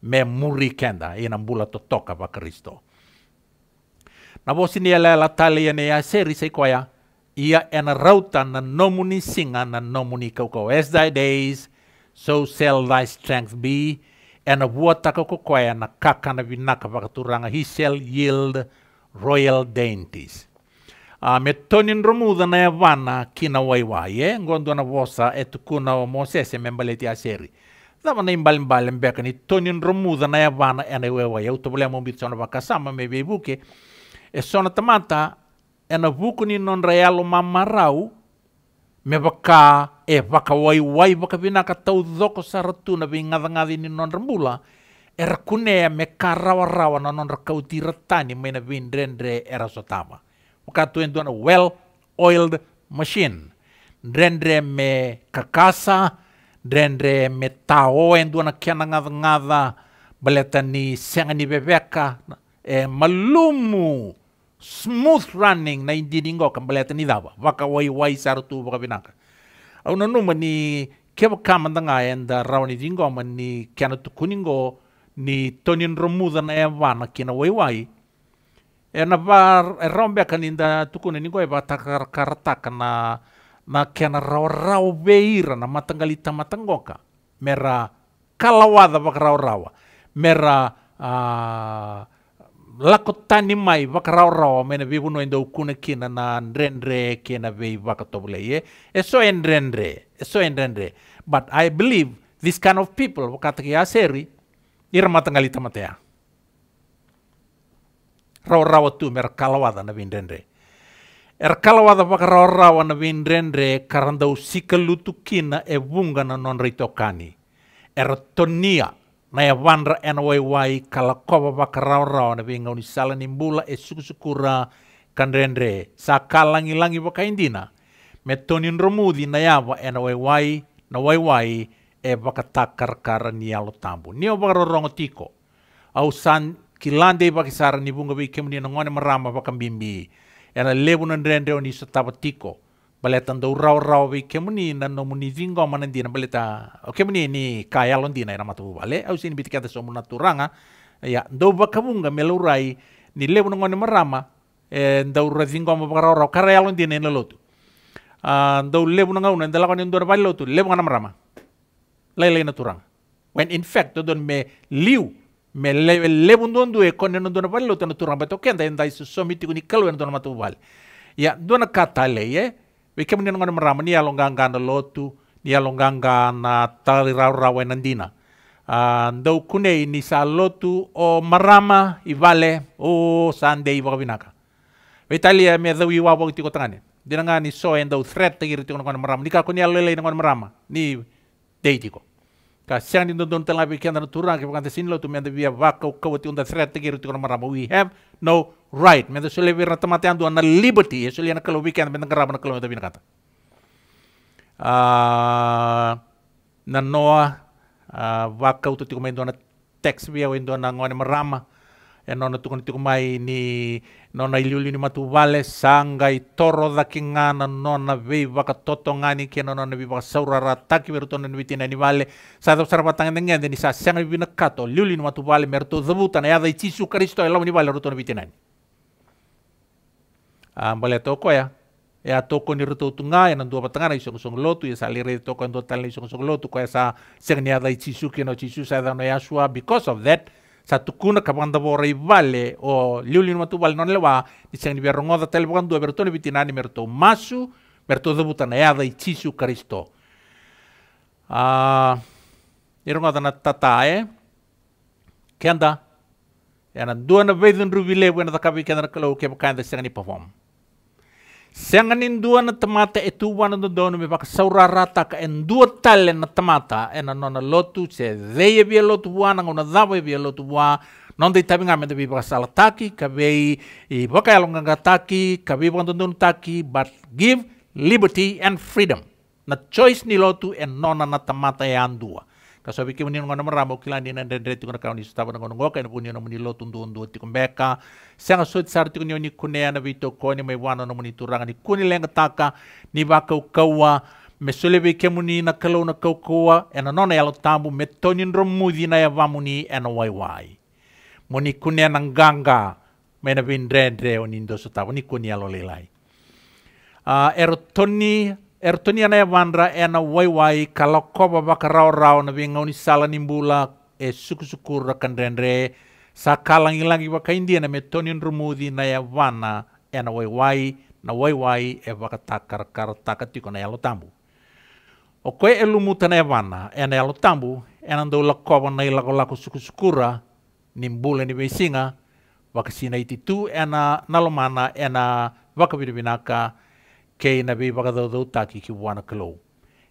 me muri kenda ina e mbula totoka toka kristo na ni ya la tali ya ne ya seri Ia en rauta na nomuni singa na nomuni koko. As thy days, so shall thy strength be. And a wataka kokoya na kakana vinaka vakaturanga. He shall yield royal dainties. Uh, me tonin romuda na evana kina waiwaye. Ngondo na vosa etukuna o Moses membeleti aseri. Dama na imbalimbali mbeka ni tonin romuda na evana ene waiwaye. Utobulemo mbitsona vakasama mebebuke. E sona tamata ena vukuni nonra yalo mamarau me vaka e vaka wai wai vaka vina ka tau dhoko saratu na vi ngadha ngadhi ni nonra mbula e rakunea e me ka rawa rawa na nonra kautira tani maina na era e rasotama vaka tu enduana well oiled machine drendre me kakasa drendre me tao enduana kiana ngadha ngadha baleta ni senga ni bebeka e malumu smooth running na indidingo kambaleta ni dawa waka wai wai tu waka binaka au no no mani keba kamanda nga enda rawani dingo mani kana tukuningo ni tonin romuda na e na kina wai wai e na var e rombe kaninda tukuna ningo e takar kartaka na na kena rau rau beira na matangalita matangoka mera kalawada waka rau rawa mera uh, lakotani tani mai vakarau rau mena vivu no endau ukuna kina na nrenre kina vei ye. E so eso e so enrenre e but I believe this kind of people wakata ki ya aseri ira matangalita ya. Rau rau rao tu mer kalawada na vindrenre. er kalawada vakarau rau na e na vinrenre karandau sikalutu kina e vungana na non kani. er tonia na ya wandra Y Y kala kopa paka rau na uni sala ni mbula e sukura kandrendre sa kalangi-langi paka indina me tonin romudi na en wai wai na Y, e takar kara ni alo tambu nio paka rorongo tiko au san kilande paka sara ni bunga vi na ngone marama paka mbimbi ena lebu na oni sa tapa tiko baleta ndau rao rao vi kemuni na no muni vingo mana na baleta o kemuni ni kaya lon na ira matu vale au sin bitika te somu naturanga ya ndau bakabunga melurai ni lebu ngone marama e dou ra vingo ma rao rao kara lon na ina lotu a ndau lebu nga una ndala kone ndor bali lotu lebu ngana marama lai lai naturanga when in fact don me liu me le lebu ndondu e kone ndona bali lotu naturanga beto kenda ndai so somiti kuni kalwe ndona matu vale ya dona katale ye eh? Weke muni nongon merama ni alongganga na lotu, ni alongganga na tali rau rawe nandina. Ah, ndau kune ini sa lotu o merama i vale o sande i wakawinaka. Wetalia mea dhau i wawo tiko tangane. Dina ngani so endau threat tagi tiko nongon merama. Nika kuni alele nongon merama. Ni deitiko. Kasihan itu don telah bikin dan turang ke bukan tesin lo tu mende via vaka kau ti unda threat te giru ti kono maramu we have no right mende sule vira temate andu ana liberty yesu liana kalau weekend mende kerap na kalau mende bina kata na ah, noa ah, vaka utu ti komendo na text via wendo na ngone marama ενώ να του γνωτικού μαϊνί, ενώ να ηλιούλιν μα του βάλε σάγκα, η τόρο δακινάνα, ενώ να βίβα το γάνι, και ενώ να βίβα σαούρα ρατάκι, μερ τον ενβίτη να σαν δω ψαρβατάνε δεν γέντε, νησά σέγα βίβινα κάτω, λιούλιν μα του βάλε μερ το να έδα η τσίσου Χριστό, ελάβω νιβάλε ρωτών ενβίτη να το το το το because of that, satukuna kapanda bora bo vale o liuli numa tu vale non lewa ni sang ni berrongoda tel bandu berto bitinani merto masu merto do butanaeada i chisu kristo a irongoda na tatae kenda yana e duana veidun rubile buena da kabi kenda kalau ke bakain da ni pavom Sianganinduan na tamata etuwan na doon may pakasaurarata ka en dua talen na tamata en ano na lotu se deye bia wana na nguna dhawa bia lotuwa non dei tabi ngamen tabi pakasalataki kabei i pakayalongangataki kabei pakantundunutaki but give liberty and freedom na choice ni lotu en nona na tamata e andua. biki muni ngono meramo kilani ya na dendere tiko na kauni staba na ngono ngoka na puni na muni lo tundu undu beka mbeka senga sut sar tiko ni kune ana vito koni mai wano na muni turanga ni kuni leng taka ni vaka ukawa me sulebe muni na kalo na kau ena nona yalo tambu me ndro romudi na ya vamuni ena wai wai muni kune ya na mena oni ndo doso tabu ni kuni yalo lelai Uh, ah, toni er tonia na wai ena waiwai kala koba baka rau rau na binga uni sala nimbula e suku sukura kandrendre sa kala ngilangi baka india na metonian rumudi na ya wana ena wai na waiwai e baka takar kar takatiko na yalo tambu o koe e lumuta na ya ena yalo tambu ena ndau la koba na ilako lako suku sukura nimbula ni sina ititu ena nalomana ena baka bidibinaka ke na be baga do taki ki wana kelo.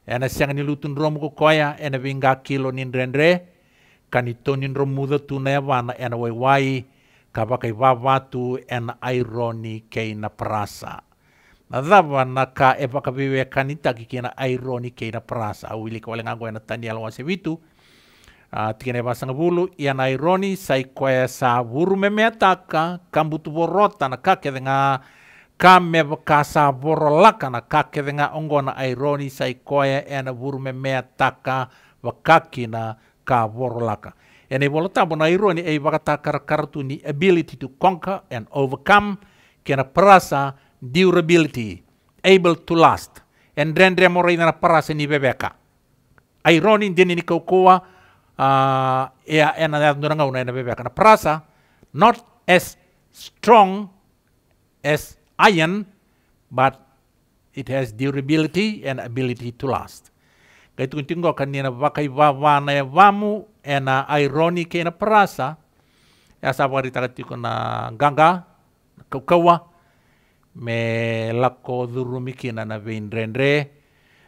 ena siang ni lutun romu ko koya ena be nga kilo nin rendre kani tonin rom muda tu na ena wai wai ka bakai vavatu ena ironi ke na prasa na dhava na ka e baka bewe kanita ki ena ironi ke na prasa Awili ili ka wale ngango ena tani alawa se vitu Uh, tikene basanga bulu iana ironi sai koe sa vuru kambutu borota na kake denga ka me ka sa voro ka ke venga ongona ironi sai koe ena vuru me mea taka wakakina ka voro laka. And ei tabo na ironi ei wakata karakaratu ni ability to conquer and overcome kena prasa durability, able to last. And rendre mora ina prasa ni bebeka. Ironi dini ni kaukoa uh, ea ena ea nduranga una ena bebeka. Na prasa not as strong as iron, but it has durability and ability to last. Kaya tung tingo kanina wakai wawana na wamu and ironic na parasa ya sabari takati ko na ganga kaukawa me lako durumikina na veindrendre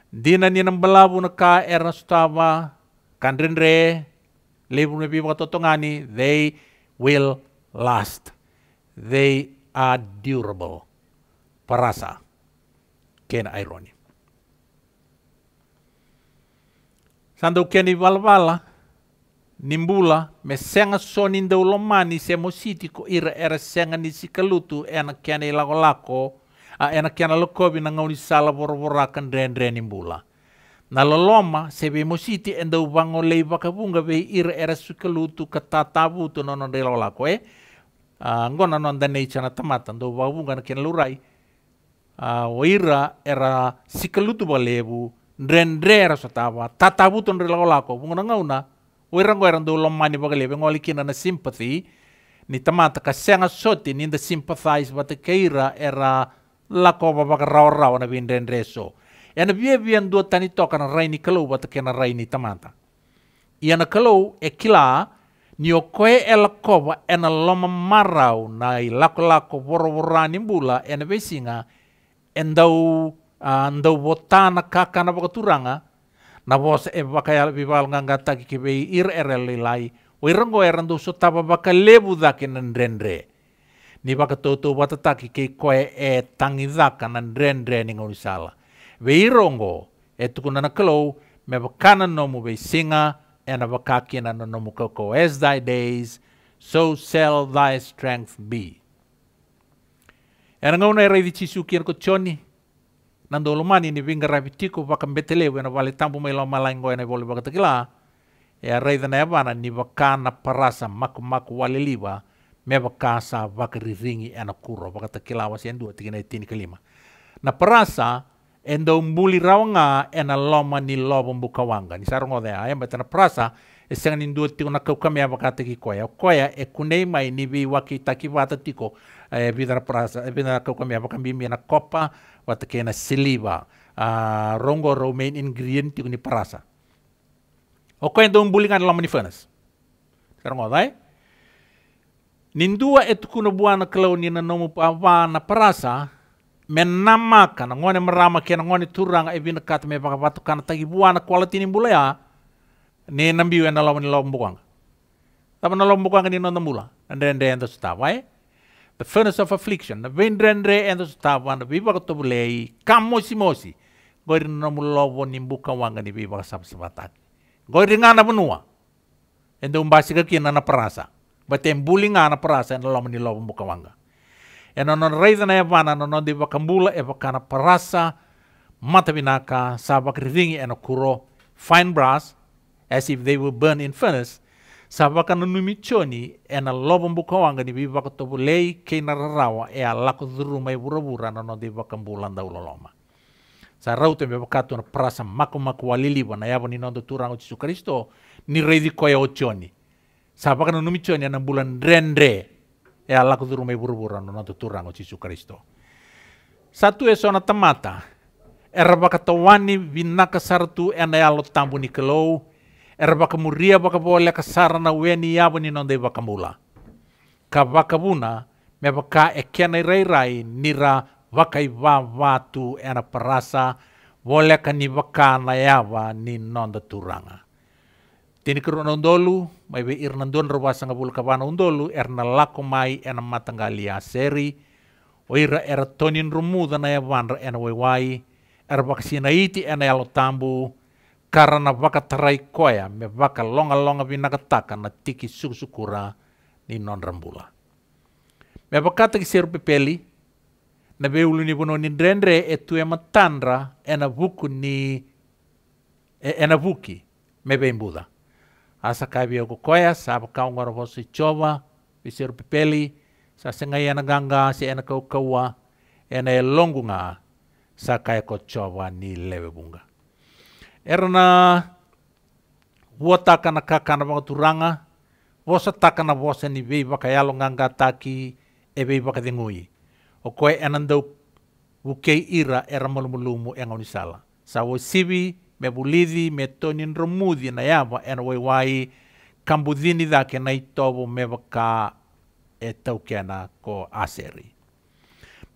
dina ni nang balabu na ka era stawa kandrendre lebu na bibo totongani they will last they are durable perasa. Ken ironi. Santo keni valvala, nimbula, me senga sonin de lomani se sitiko ira era senga nisi kalutu ena kena ilako lako, a ena kena lokobi na ngauni sala borborakan dren ren nimbula. Na loloma se be mositi endau bango lei bakabunga be ira era sukelutu kata tu nono de lako e, Uh, ngona non nei chana tamata, ndau bakabunga na kena lurai waira ah, era sikalutu balebu era sotawa tatabu ton rela golako bunga ngauna waira ngoera ndo mani bagalebu ngoli kina na sympathy ni tamata ka senga soti ni nda sympathize bate keira era lako babak raw raw na bin so ena bie bie do tani toka na raini kalau bat kena raini tamata iana e kila ni okoe ela kova ena loma marau na ilako lako voro borani bula ena besinga endau andau ah, wota na kaka na wakaturanga ah. na was e wakaya vival nganga taki ke be ir lai o irango erando so tava waka lebu dake nan renre ni waka toto wata taki ke koe e tangi nan renre ni ngoni sala be irongo e tukuna na me nomu be singa e na wakaki na nomu koko as thy days so shall thy strength be Era na era di cisu kier ko choni. Nando lumani ni vinga rapitiku pa kambetele wena vale tampu melo malango ena vole bakatakila. E rei dana evana ni vakana parasa maku maku wale liwa me vakasa vakariringi ena kuro bakatakila wasi endua tigina itini kelima. Na parasa endo mbuli raunga ena loma ni lobo wanga. Ni sarungo dea ema tana parasa e sengan indua tiguna kaukame avakataki koya. Koya e kunei mai ni vi waki taki tiko eh, vidra prasa vidra ko kami apa kami mina kopa wata kena siliva rongo ro main ingredient ni prasa o ko endo bulingan lama ni fanas rongo dai nindua itu kuno buana klau ni na nomu pa na prasa menamakan, kana ngone merama kena ngone turang e bina kat me batu kana tagi buana quality ni bulaya ni nambiu ena lawan ni lawan buang tapi nolong ini ni nonton mula, anda anda yang the furnace of affliction, the wind and the star stavan, vivakatobulei, kamosi-mosi, goy rinamulobo nimbuka wanga ni vivakasapsapatan. Goy ringana benua, and the umbasika kina na perasa, but the embulinga na perasa and lama nilobo mbuka wanga. And on raise na evana, no non divakambula evakana perasa, binaka sabak rivingi and a kuro, fine brass, as if they were burned in furnace, Sabaka na numi choni e na lobo mbuka wanga ni bivaka tobu lei kei na rarawa e a lako mai bura bura na no di vaka mbulanda uloloma. Sa raute me vakatu na prasa mako mako waliliwa na yavo ni nondo turango chisu Kristo ni reidi koya o choni. Sabaka na numi choni e na bulan rendre e a lako mai bura bura na nondo turango chisu Kristo. Satu e sona tamata. Era tawani vinaka sartu e na yalo tambu ni era wakamuria wakavola ka sara na weni yawa ni nonde wakamula. Ka wakavuna me e rai rai nira wakai wawatu ena parasa wole ka ni waka na yawa e ni nonda turanga. Tini keruna undolu, mai we irnandun rawasa ngabul kawana undolu, erna lako mai ena matanggalia seri, oira era tonin rumuda na yawanra e ena wewai, era vaksina iti ena yalo tambu, karena bakat tarai koya me waka longa longa vina kataka na tiki sukusukura ni non rambula. Me wakata ki seru pepeli, na beulu ni bono ni drendre e tu e matandra e na vuku ni e, e na vuki me be imbuda. Asa kai bio kokoya sa waka ungora vosu chova vi seru pepeli sa sengai ana ya ganga si ena kaua ena e, e, e longunga sa kai ko chova ni lebe bunga. erana ua takana kakana wakaturanga vosa takana vosa ni vei wakayalo taki e vei wakadengui o koe enandau wukei ira era malumulumu e, e ngaunisala sa wo sivi me bulidhi me tonin romudhi na yava ena waiwai kambudhini dhake na itovo me waka e taukena ko aseri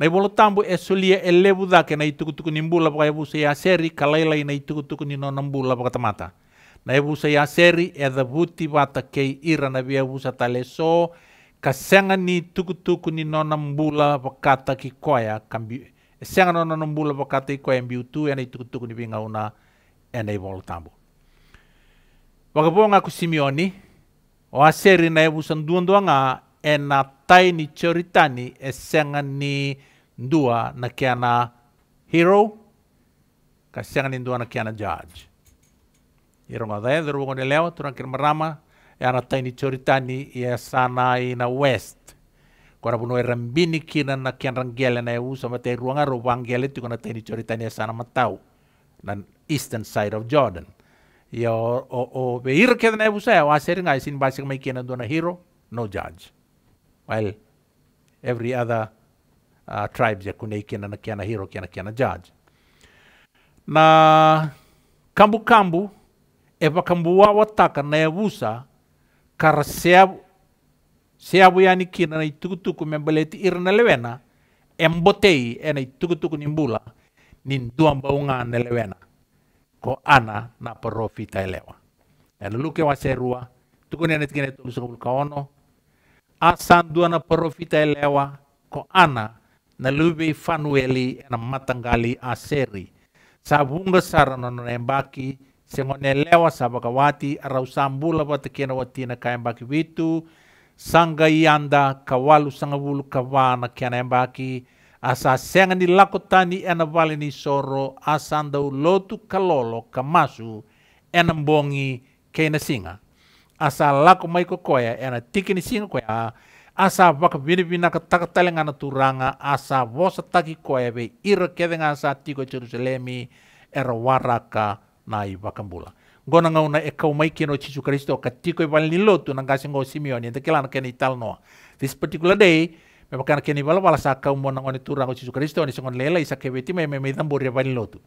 Nai bolo tambu elebu e lebu dake na itukutuku ni e busa ya seri kalai lai nai na tuku nino nona bula paka mata. Nai busa ya seri e buti bata kei ira na bia busa tale so, kasenga ni tuku tuku nino nona bula pakata ki koya kambi e senga nona nona bula pakata i koya utu e na itu tuku binga una e, e na ibolo tambu Wakabonga ngaku Simioni, o seri na busa nduan e ena tai ni choritani e ni dua na kiana hero, ka sianga ni na kiana judge. hero ronga dae dero wango leo, tuna kira marama, e ana taini choritani e sana i na west. Kora puno e rambini kina na kian rangele na e usa, ma te ruanga ro wangiele tiko na taini choritani e sana matau, na eastern side of Jordan. Ya, o, o, o, be ira kia na e usa, e o ngai sin basik mai kia na na hero, no judge. While every other uh, tribes ya kunei kiana na kiana hero kiana kiana judge na kambu kambu eva kambu wa wataka na yavusa kara seabu seabu yani kina na itukutuku membeleti irna lewena embotei ena itukutuku nimbula nindua mbaunga na lewena ko ana na profita elewa ena luke wa serua tukuni ena tikine tulusa kabul kaono asan dua na profita elewa ko ana na lubi fanueli na matangali aseri. Sabunga sarana no nembaki sambula sabakawati arausambula batakena watina kayambaki witu sangga ianda kawalu sangabulu kawana kiana embaki asa senga ni lakotani ena vale ni soro asanda ulotu kalolo kamasu ena mbongi kena singa asa lako maiko koya ena tiki singa koya asa waka vina ka takatalenga na turanga asa koe koebe ira nga asa tiko Jerusalemi era waraka na vakambula. Gona ngau na ekau mai kino Yesu Kristo katiko ibal e nilotu na ngasi ngau Simeon yang tekilana kena ital noa. This particular day, me kena kena ibal wala sa kau mo nang oni turanga Yesu Kristo ni sengon lela isa kewe me me me tambor ibal e nilotu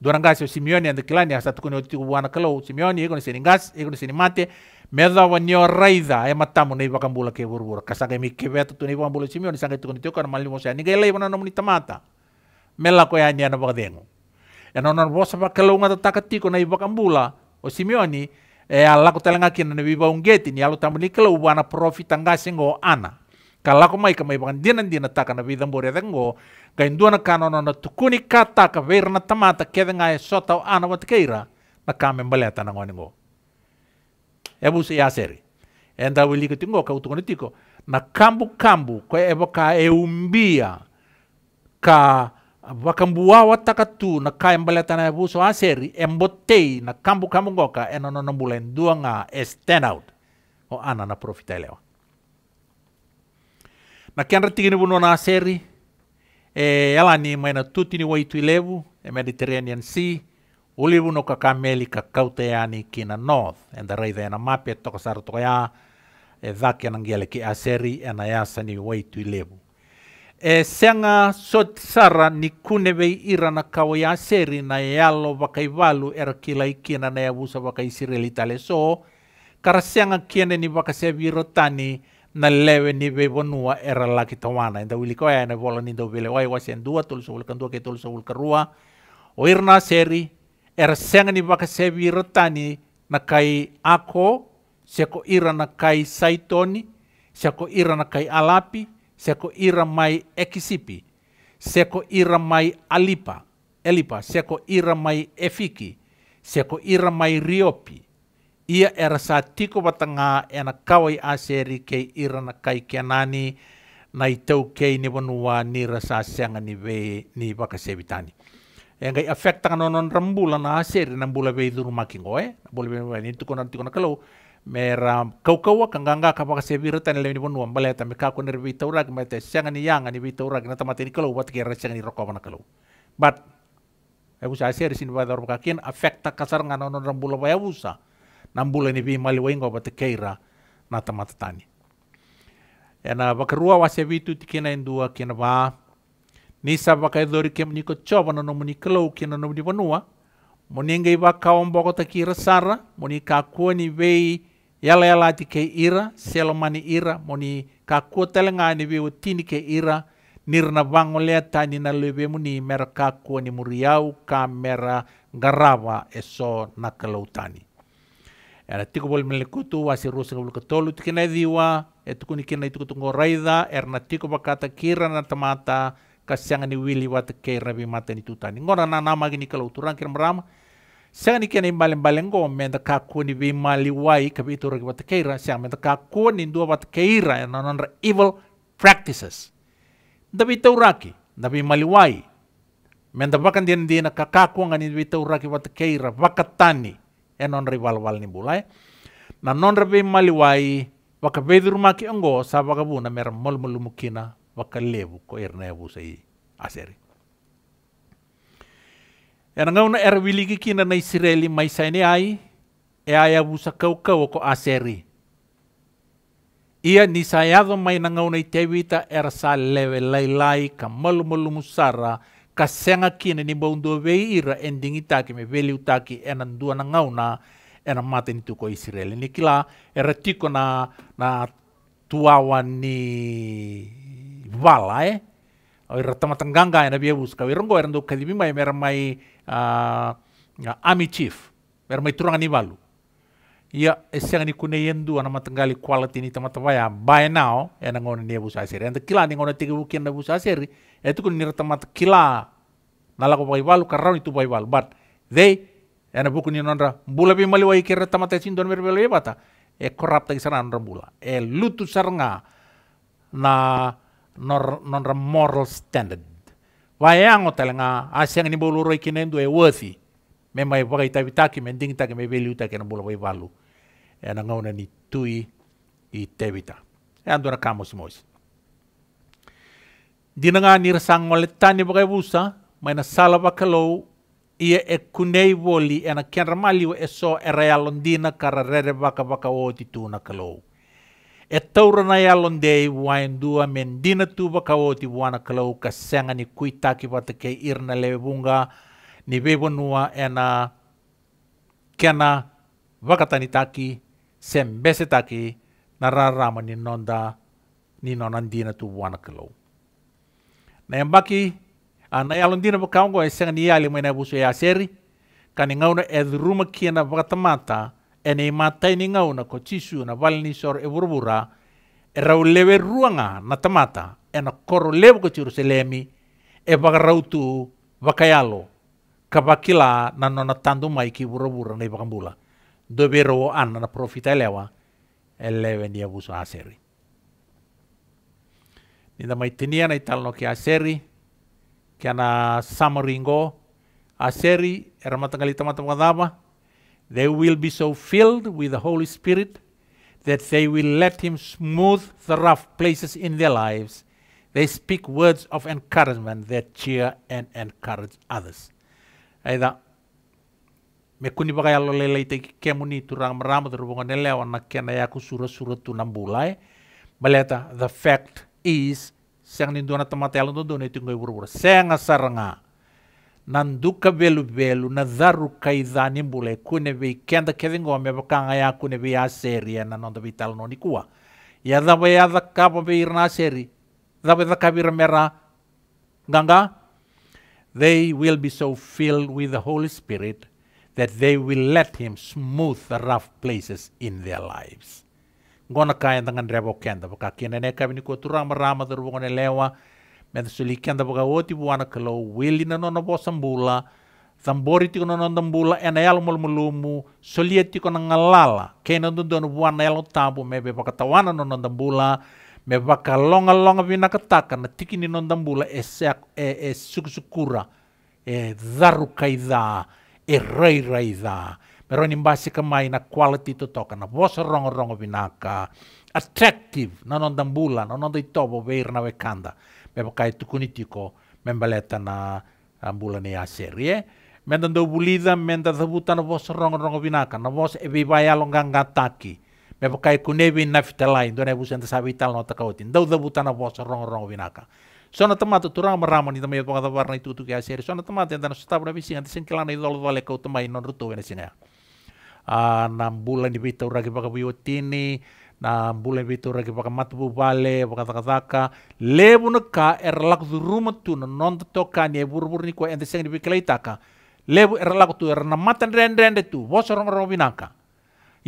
durangasi yang Simeone and satu hasa tukuni wana kalau simioni iko sini ngas iko sini mate meza wanio raida e matamu nei bakambula ke burbura kasake mi kebeto tu nei bakambula simioni sange tukuni tio kana malimo sa ningai lei bana nomuni tamata mela ko yani ana bagdengo e ya non non bosa bakalo ngata takatiko nei bakambula o simioni e eh, laku telengakin telanga kina nei bangeti ni alu tamuni kalau wana profit ngasi ngo ana kala ko mai kamai bangan dinan dina taka na vida bore dengo kain dua na kanono na tukuni kata ka vera na tamata kede ngai sota o ana wat keira na kame mbaleta na ngoni ngo ebu se yaseri enda wili kitingo ka utukuni tiko na kambu kambu ko ebo ka eumbia ka wakambuawa takatu na kai mbaleta na ebu so aseri embotei na kambu kambu ngoka enono na mbulain dua nga stand out o ana na profita na kenra tigini buno na aseri e ni maina tutini waitu ilevu e Mediterranean Sea uli kaka meli kakauta yani kina north and e the raitha yana mape toka sara toka ya e dhaki anangiele ki aseri ena yasa ni waitu ilevu e senga sot sara ni kune vei ira na kawa ya aseri na yalo e vakaivalu era kila ikina na yavusa e vakaisireli tale so kara senga kiene ni vakaseviro tani na lewe ni be bonua era laki tawana inda wili koya na bola ni do bele wai wasi ndua tul so wulkan dua ke tul so wulkan rua o irna seri era senga ni baka sebi retani na kai ako seko ira na kai saitoni seko ira na kai alapi seko ira mai ekisipi seko ira mai alipa elipa seko ira mai efiki seko ira mai riopi ia era sa tiko batanga ena kawai aseri ke ira na kai kenani na itau ke ni wanua ni rasa senga ni ve ni baka sebitani. Engai afekta tangan nonon rembula na aseri na bula ve duru makingo eh, na bula ve ni tuko na tuko na kalau mera kau kau ka nganga ka baka tan le ni wanua mbale ta me ka ko nervi taurak me te ni yanga ni vi taurak na tamate ni kalau bat ke rasa ni rokova na kalau. But Ebusa aseri sin badar bakakin afek tak kasar rambula rembula bayabusa. E nambulani pi mali waingo wa keira na tamatatani. na wakarua wase vitu tikina indua kina va nisa waka dori kem niko coba na nomuni kelau kina nomuni vanua moninga waka kawan boko kira sara moni kakua ni vei yala yala ti ke ira selo mani ira moni kakua telenga ni vei utini ke ira nirna vango lea tani na lewe muni mera kakua ni muriau ka mera garawa eso na kalau tani. Era tiko bol wa si rusa kabul tiki na diwa etukuni kina itukutungo raida tiko bakata kira na tamata kasiang ni wili te kira rabi mata ni tutani ngora na nama gini kalau uturan kira merama siangan ikena imbalen baleng go menda kaku ni bi mali wai kabi itu ragi kei kira siang menda kaku ni te kei kira e na non evil practices dabi tauraki dabi mali wai menda bakan dia dien na kakaku ngani dabi kira bakatani enon rival wal ni bulai na non rabe mali wai waka vedur maki ongo sa waka bu na mer mol mol mukina waka lebu ko erne bu sei aseri Yana ngau na erwili kina na Israeli mai saini ai e ai abu sa kau kau ko aseri. Ia ni sayado mai na ngau na itewita er sa lewe lai ka malumulumusara musara kasenga kina ni bondo vei ira ending taki me veliu utaki ena dua na ngau na ena mata ni tuko Israel. Ni kila era tiko na, na tuawa ni vala eh. Ira tamatangganga ena bia buska. Irongo era ndo kadimi mai e mera mai uh, ami chief. Mera mai turanga ni valu. Ya, esiang ni kune yendu ana tenggali quality ni tama ya. by now ena ya, ngona ni busa sasiri enta kila ni ngona tiga bukian abu sasiri ya, itu kun nira tama kila nala ko bai walu karau itu bai walu but they ena ya, buku ni nonra bula bi mali wai kira tama tesin don mer bela bata e korap tagi sana nonra bula e lutu sarnga na nor nonra moral standard wayang o telenga asiang ni boluro yendu e worthy me mai wakai tai taki me ding taki me veli uta na bula wai walu e na ngona ni tui i tevita e andora kamos mois dina nga ni rasang ngole tani wakai busa mai na sala wakalou ia e kunei woli e na kian ramaliu e so e realon dina kara rere waka waka o ti tuna kalou e taurana ia londei waindua men dina tu waka o ti wana kalou ka senga ni kuitaki watakei irna lewunga bunga ni bebo nua ena kena wakatani taki sembese taki na rarama ni nonda ni nonan dina tu wana kelo. Na embaki ana yalon dina bakaungo esenga ni yali mena busu ya seri kani ngauna edruma kiena wakatamata ene matai ni ngauna ko tisu na valni sor e burbura e rau lewe ruanga na tamata ena koro lewe ko selemi e wakayalo kabakila na nona tandu mai ki bura bura na ibakam bula do an na profita lewa eleven dia buso aseri ninda mai tenia na ital ki aseri ki ana samaringo aseri eramatangali tamatamkadaba they will be so filled with the holy spirit that they will let him smooth the rough places in their lives they speak words of encouragement that cheer and encourage others aidha mekuni baka yalo lelei te kemuni turang meramu terhubungan nele wana kena yaku sura sura tu nambulai eh. baleta ah, the fact is seng ninduna tamate yalo ndondo ne tingo iburu buru senga asaranga nanduka belu belu na dharu kaidha nimbulai kune vei kenda kevingo me baka ngaya kune vei aseri eh, ya nanondo vei noni kuwa ya dhawa ya dhakaba vei irna aseri dhawa dhakabira mera ganga they will be so filled with the Holy Spirit that they will let Him smooth the rough places in their lives. Gona kaya tangan rebo kenda baka kina ne kabini ko turang marama teru gona lewa men suli kenda baka woti buana kalo wili na nona bosambula tambori tiko nona tambula ena yalo mol mulumu suli etiko na ngalala kena na buana yalo tabu mebe baka tawana nona tambula me vaka longa longa vina kataka na tikini nondambula e, e, e, e sukusukura e dharu i e rei rei dha me roni mbasika mai na quality toka na vosa rongo rongo ka attractive na nondambula na nondo itobo veir na wekanda me vaka e tukunitiko me mbaleta na ambula ni aseri eh? Menda ndo bulida, menda dhabuta na vosa rongo rongo ka na vosa e vivai ngataki me pakai kune win na fitalai ndone bu senta sabi tal no taka otin dau dau butana bosa sa rong rong na sona tamato turang maramo ni tamai pangata warna itu tu kia seri sona tamato yang tanah sota na visi anti sengkela kilana idol dole kau tamai non rutu wena bulan di bitu ragi paka biotini na bulan bitu ragi paka matubu bale paka taka taka lebu na ka erlak du tu na non toka ni e buru buru ni kua seng di bikalai taka lebu erlak tu erna matan rende rende tu bo rong rong winaka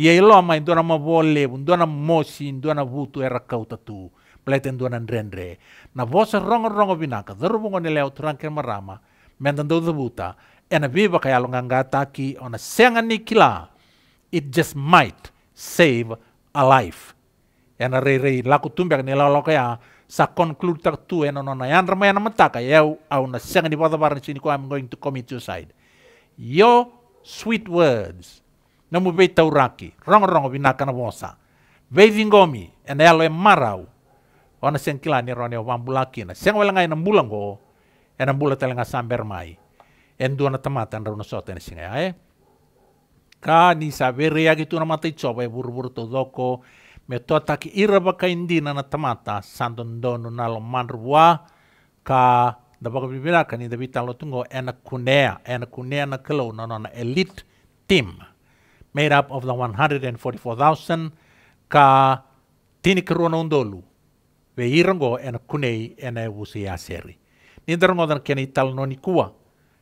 ia ilo mai dona ma vole, dona mosi, dona vutu era kauta tu. Pleten dona ndrendre. Na vosa e rongo rongo binaka, darubungo ni leo turanke e marama. Mendan dau zabuta. Ena viva kaya longanga taki ona senga ni kila. It just might save a life. Ena rei rei laku tumbiak ni loka ya. sa conclude tak tu ena nona yan rama yana mataka yau e au na senga ni vada barni sini ko I'm going to commit suicide. Yo, sweet words namu bei tauraki, rongorongo vinakana wosa. Vei vingomi, ena yalo e marau, ona sen kilani rone o wambulakina. Sen wala ngai na mulango, ena mula telenga samber mai. En duana tamata na rona soten singa e Ka ni sabere yagi tuna mata ichoba e buruburu to doko, me to ataki irabaka indina na tamata, na nalo manrua, ka da baka bibiraka ni da bitalo tungo ena kunea, ena kunea na kalau na elite team. made up of the 144,000 ka tinikiruna undolu ve irango ena kunei ena wusi aseri. Nindarango dan keni tal noni kua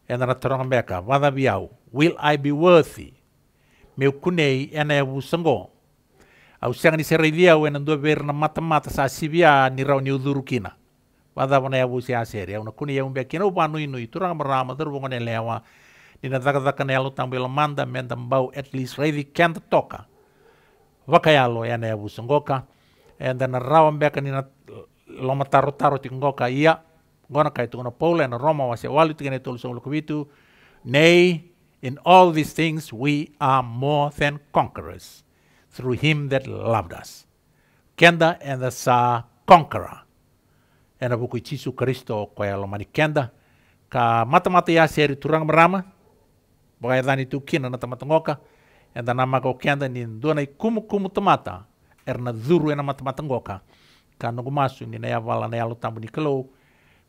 ena rataranga meka vada biau will I be worthy Me kunei ena wusango au sangani seraidia au ena ver na mata mata sa sibia ni rau ni udurukina Vada wana ya wusi aseri au na kunei ya umbea kina upanu inu ituranga marama lewa Ina linazakazaka yalo tambo bela manda menda mbau at least ready kenda toka waka yalo yana ya busongoka and then rawa mbeka nina uh, loma taro taro tingoka iya. gona kaitu tungona pola and roma wasi wali tigene tolu songo lukubitu nay in all these things we are more than conquerors through him that loved us kenda and the sa conqueror and abuku chisu kristo kwa ya lomani kenda ka mata mata ya seri turang merama Bogaidani tu kina na tamatangoka, e da nama go kenda ni duana i kumu kumu tamata, er na dhuru na matamatangoka, ka nugu masu ni na ia na ialu tambu ni kalou,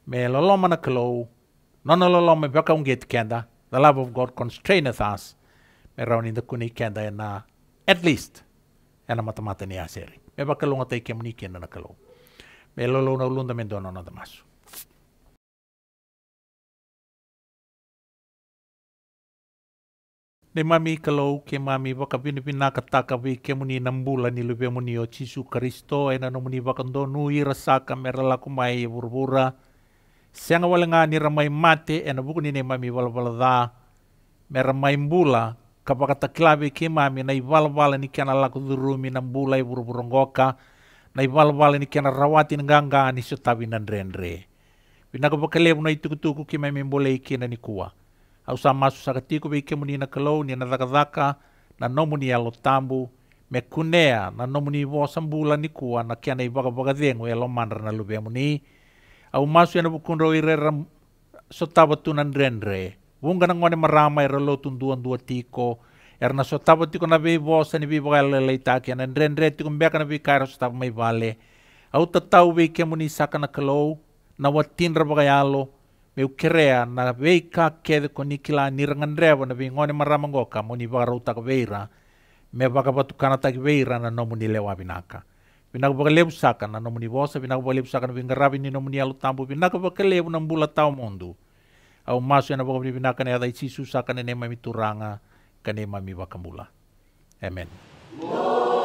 me loloma na kalou, nona loloma i baka unget kenda, the love of God constraineth us, me raun in the kuni kenda e na, at least, e na matamata ni aseri. Me baka lunga tai kemuni kina na kalou. Me na ulunda me dona na damasu. Ne mami kalau ke mami baka pini pina kata vi ke muni enam bulan ni lebih muni o cisu Kristo ena no muni ndo donu i resaka merela kumai burbura. E Siang awal ni ramai mate ena buku ni mami wala da meramai mbula waka taklabi ke mami na wala wala ni kiana laku durumi enam bula i e burbura ngoka na wala wala ni kiana rawati ngangga ni sutabi Pina waka lebu na tukutuku ke mami mbula ikena e ni kuwa au sa masu sakatiko pe ike muni na kalau ni na dhakadhaka na nomu ni alo tambu me kunea na nomu ni vo sambula ni kua na kiana i vakavaka dhengu e lo mandra na lupe muni au masu yana e pukundro i rera sotava tunan renre wunga na ngone marama ira e relo tunduan dua tiko er na sotava tiko na vei vo sa ni vi vakalelei taki ana e tiko mbeka na vi kaira sotava mai vale au tatau vei kemuni saka na kalau na watin ra alo eu kerea na veika kede ko nikila nirangan rewa na vingone maramangoka moni vagarauta ka veira me batu taki veira na nomu ni lewa vinaka vinaka vakalevu saka na nomu ni vosa vinaka vakalevu saka na vingaravi ni nomu ni alu tambu vinaka lebu na bula tau mundu au maso yana vakavini vinaka na yadai sisu saka na nema mi turanga ka nema mi vakambula amen Whoa!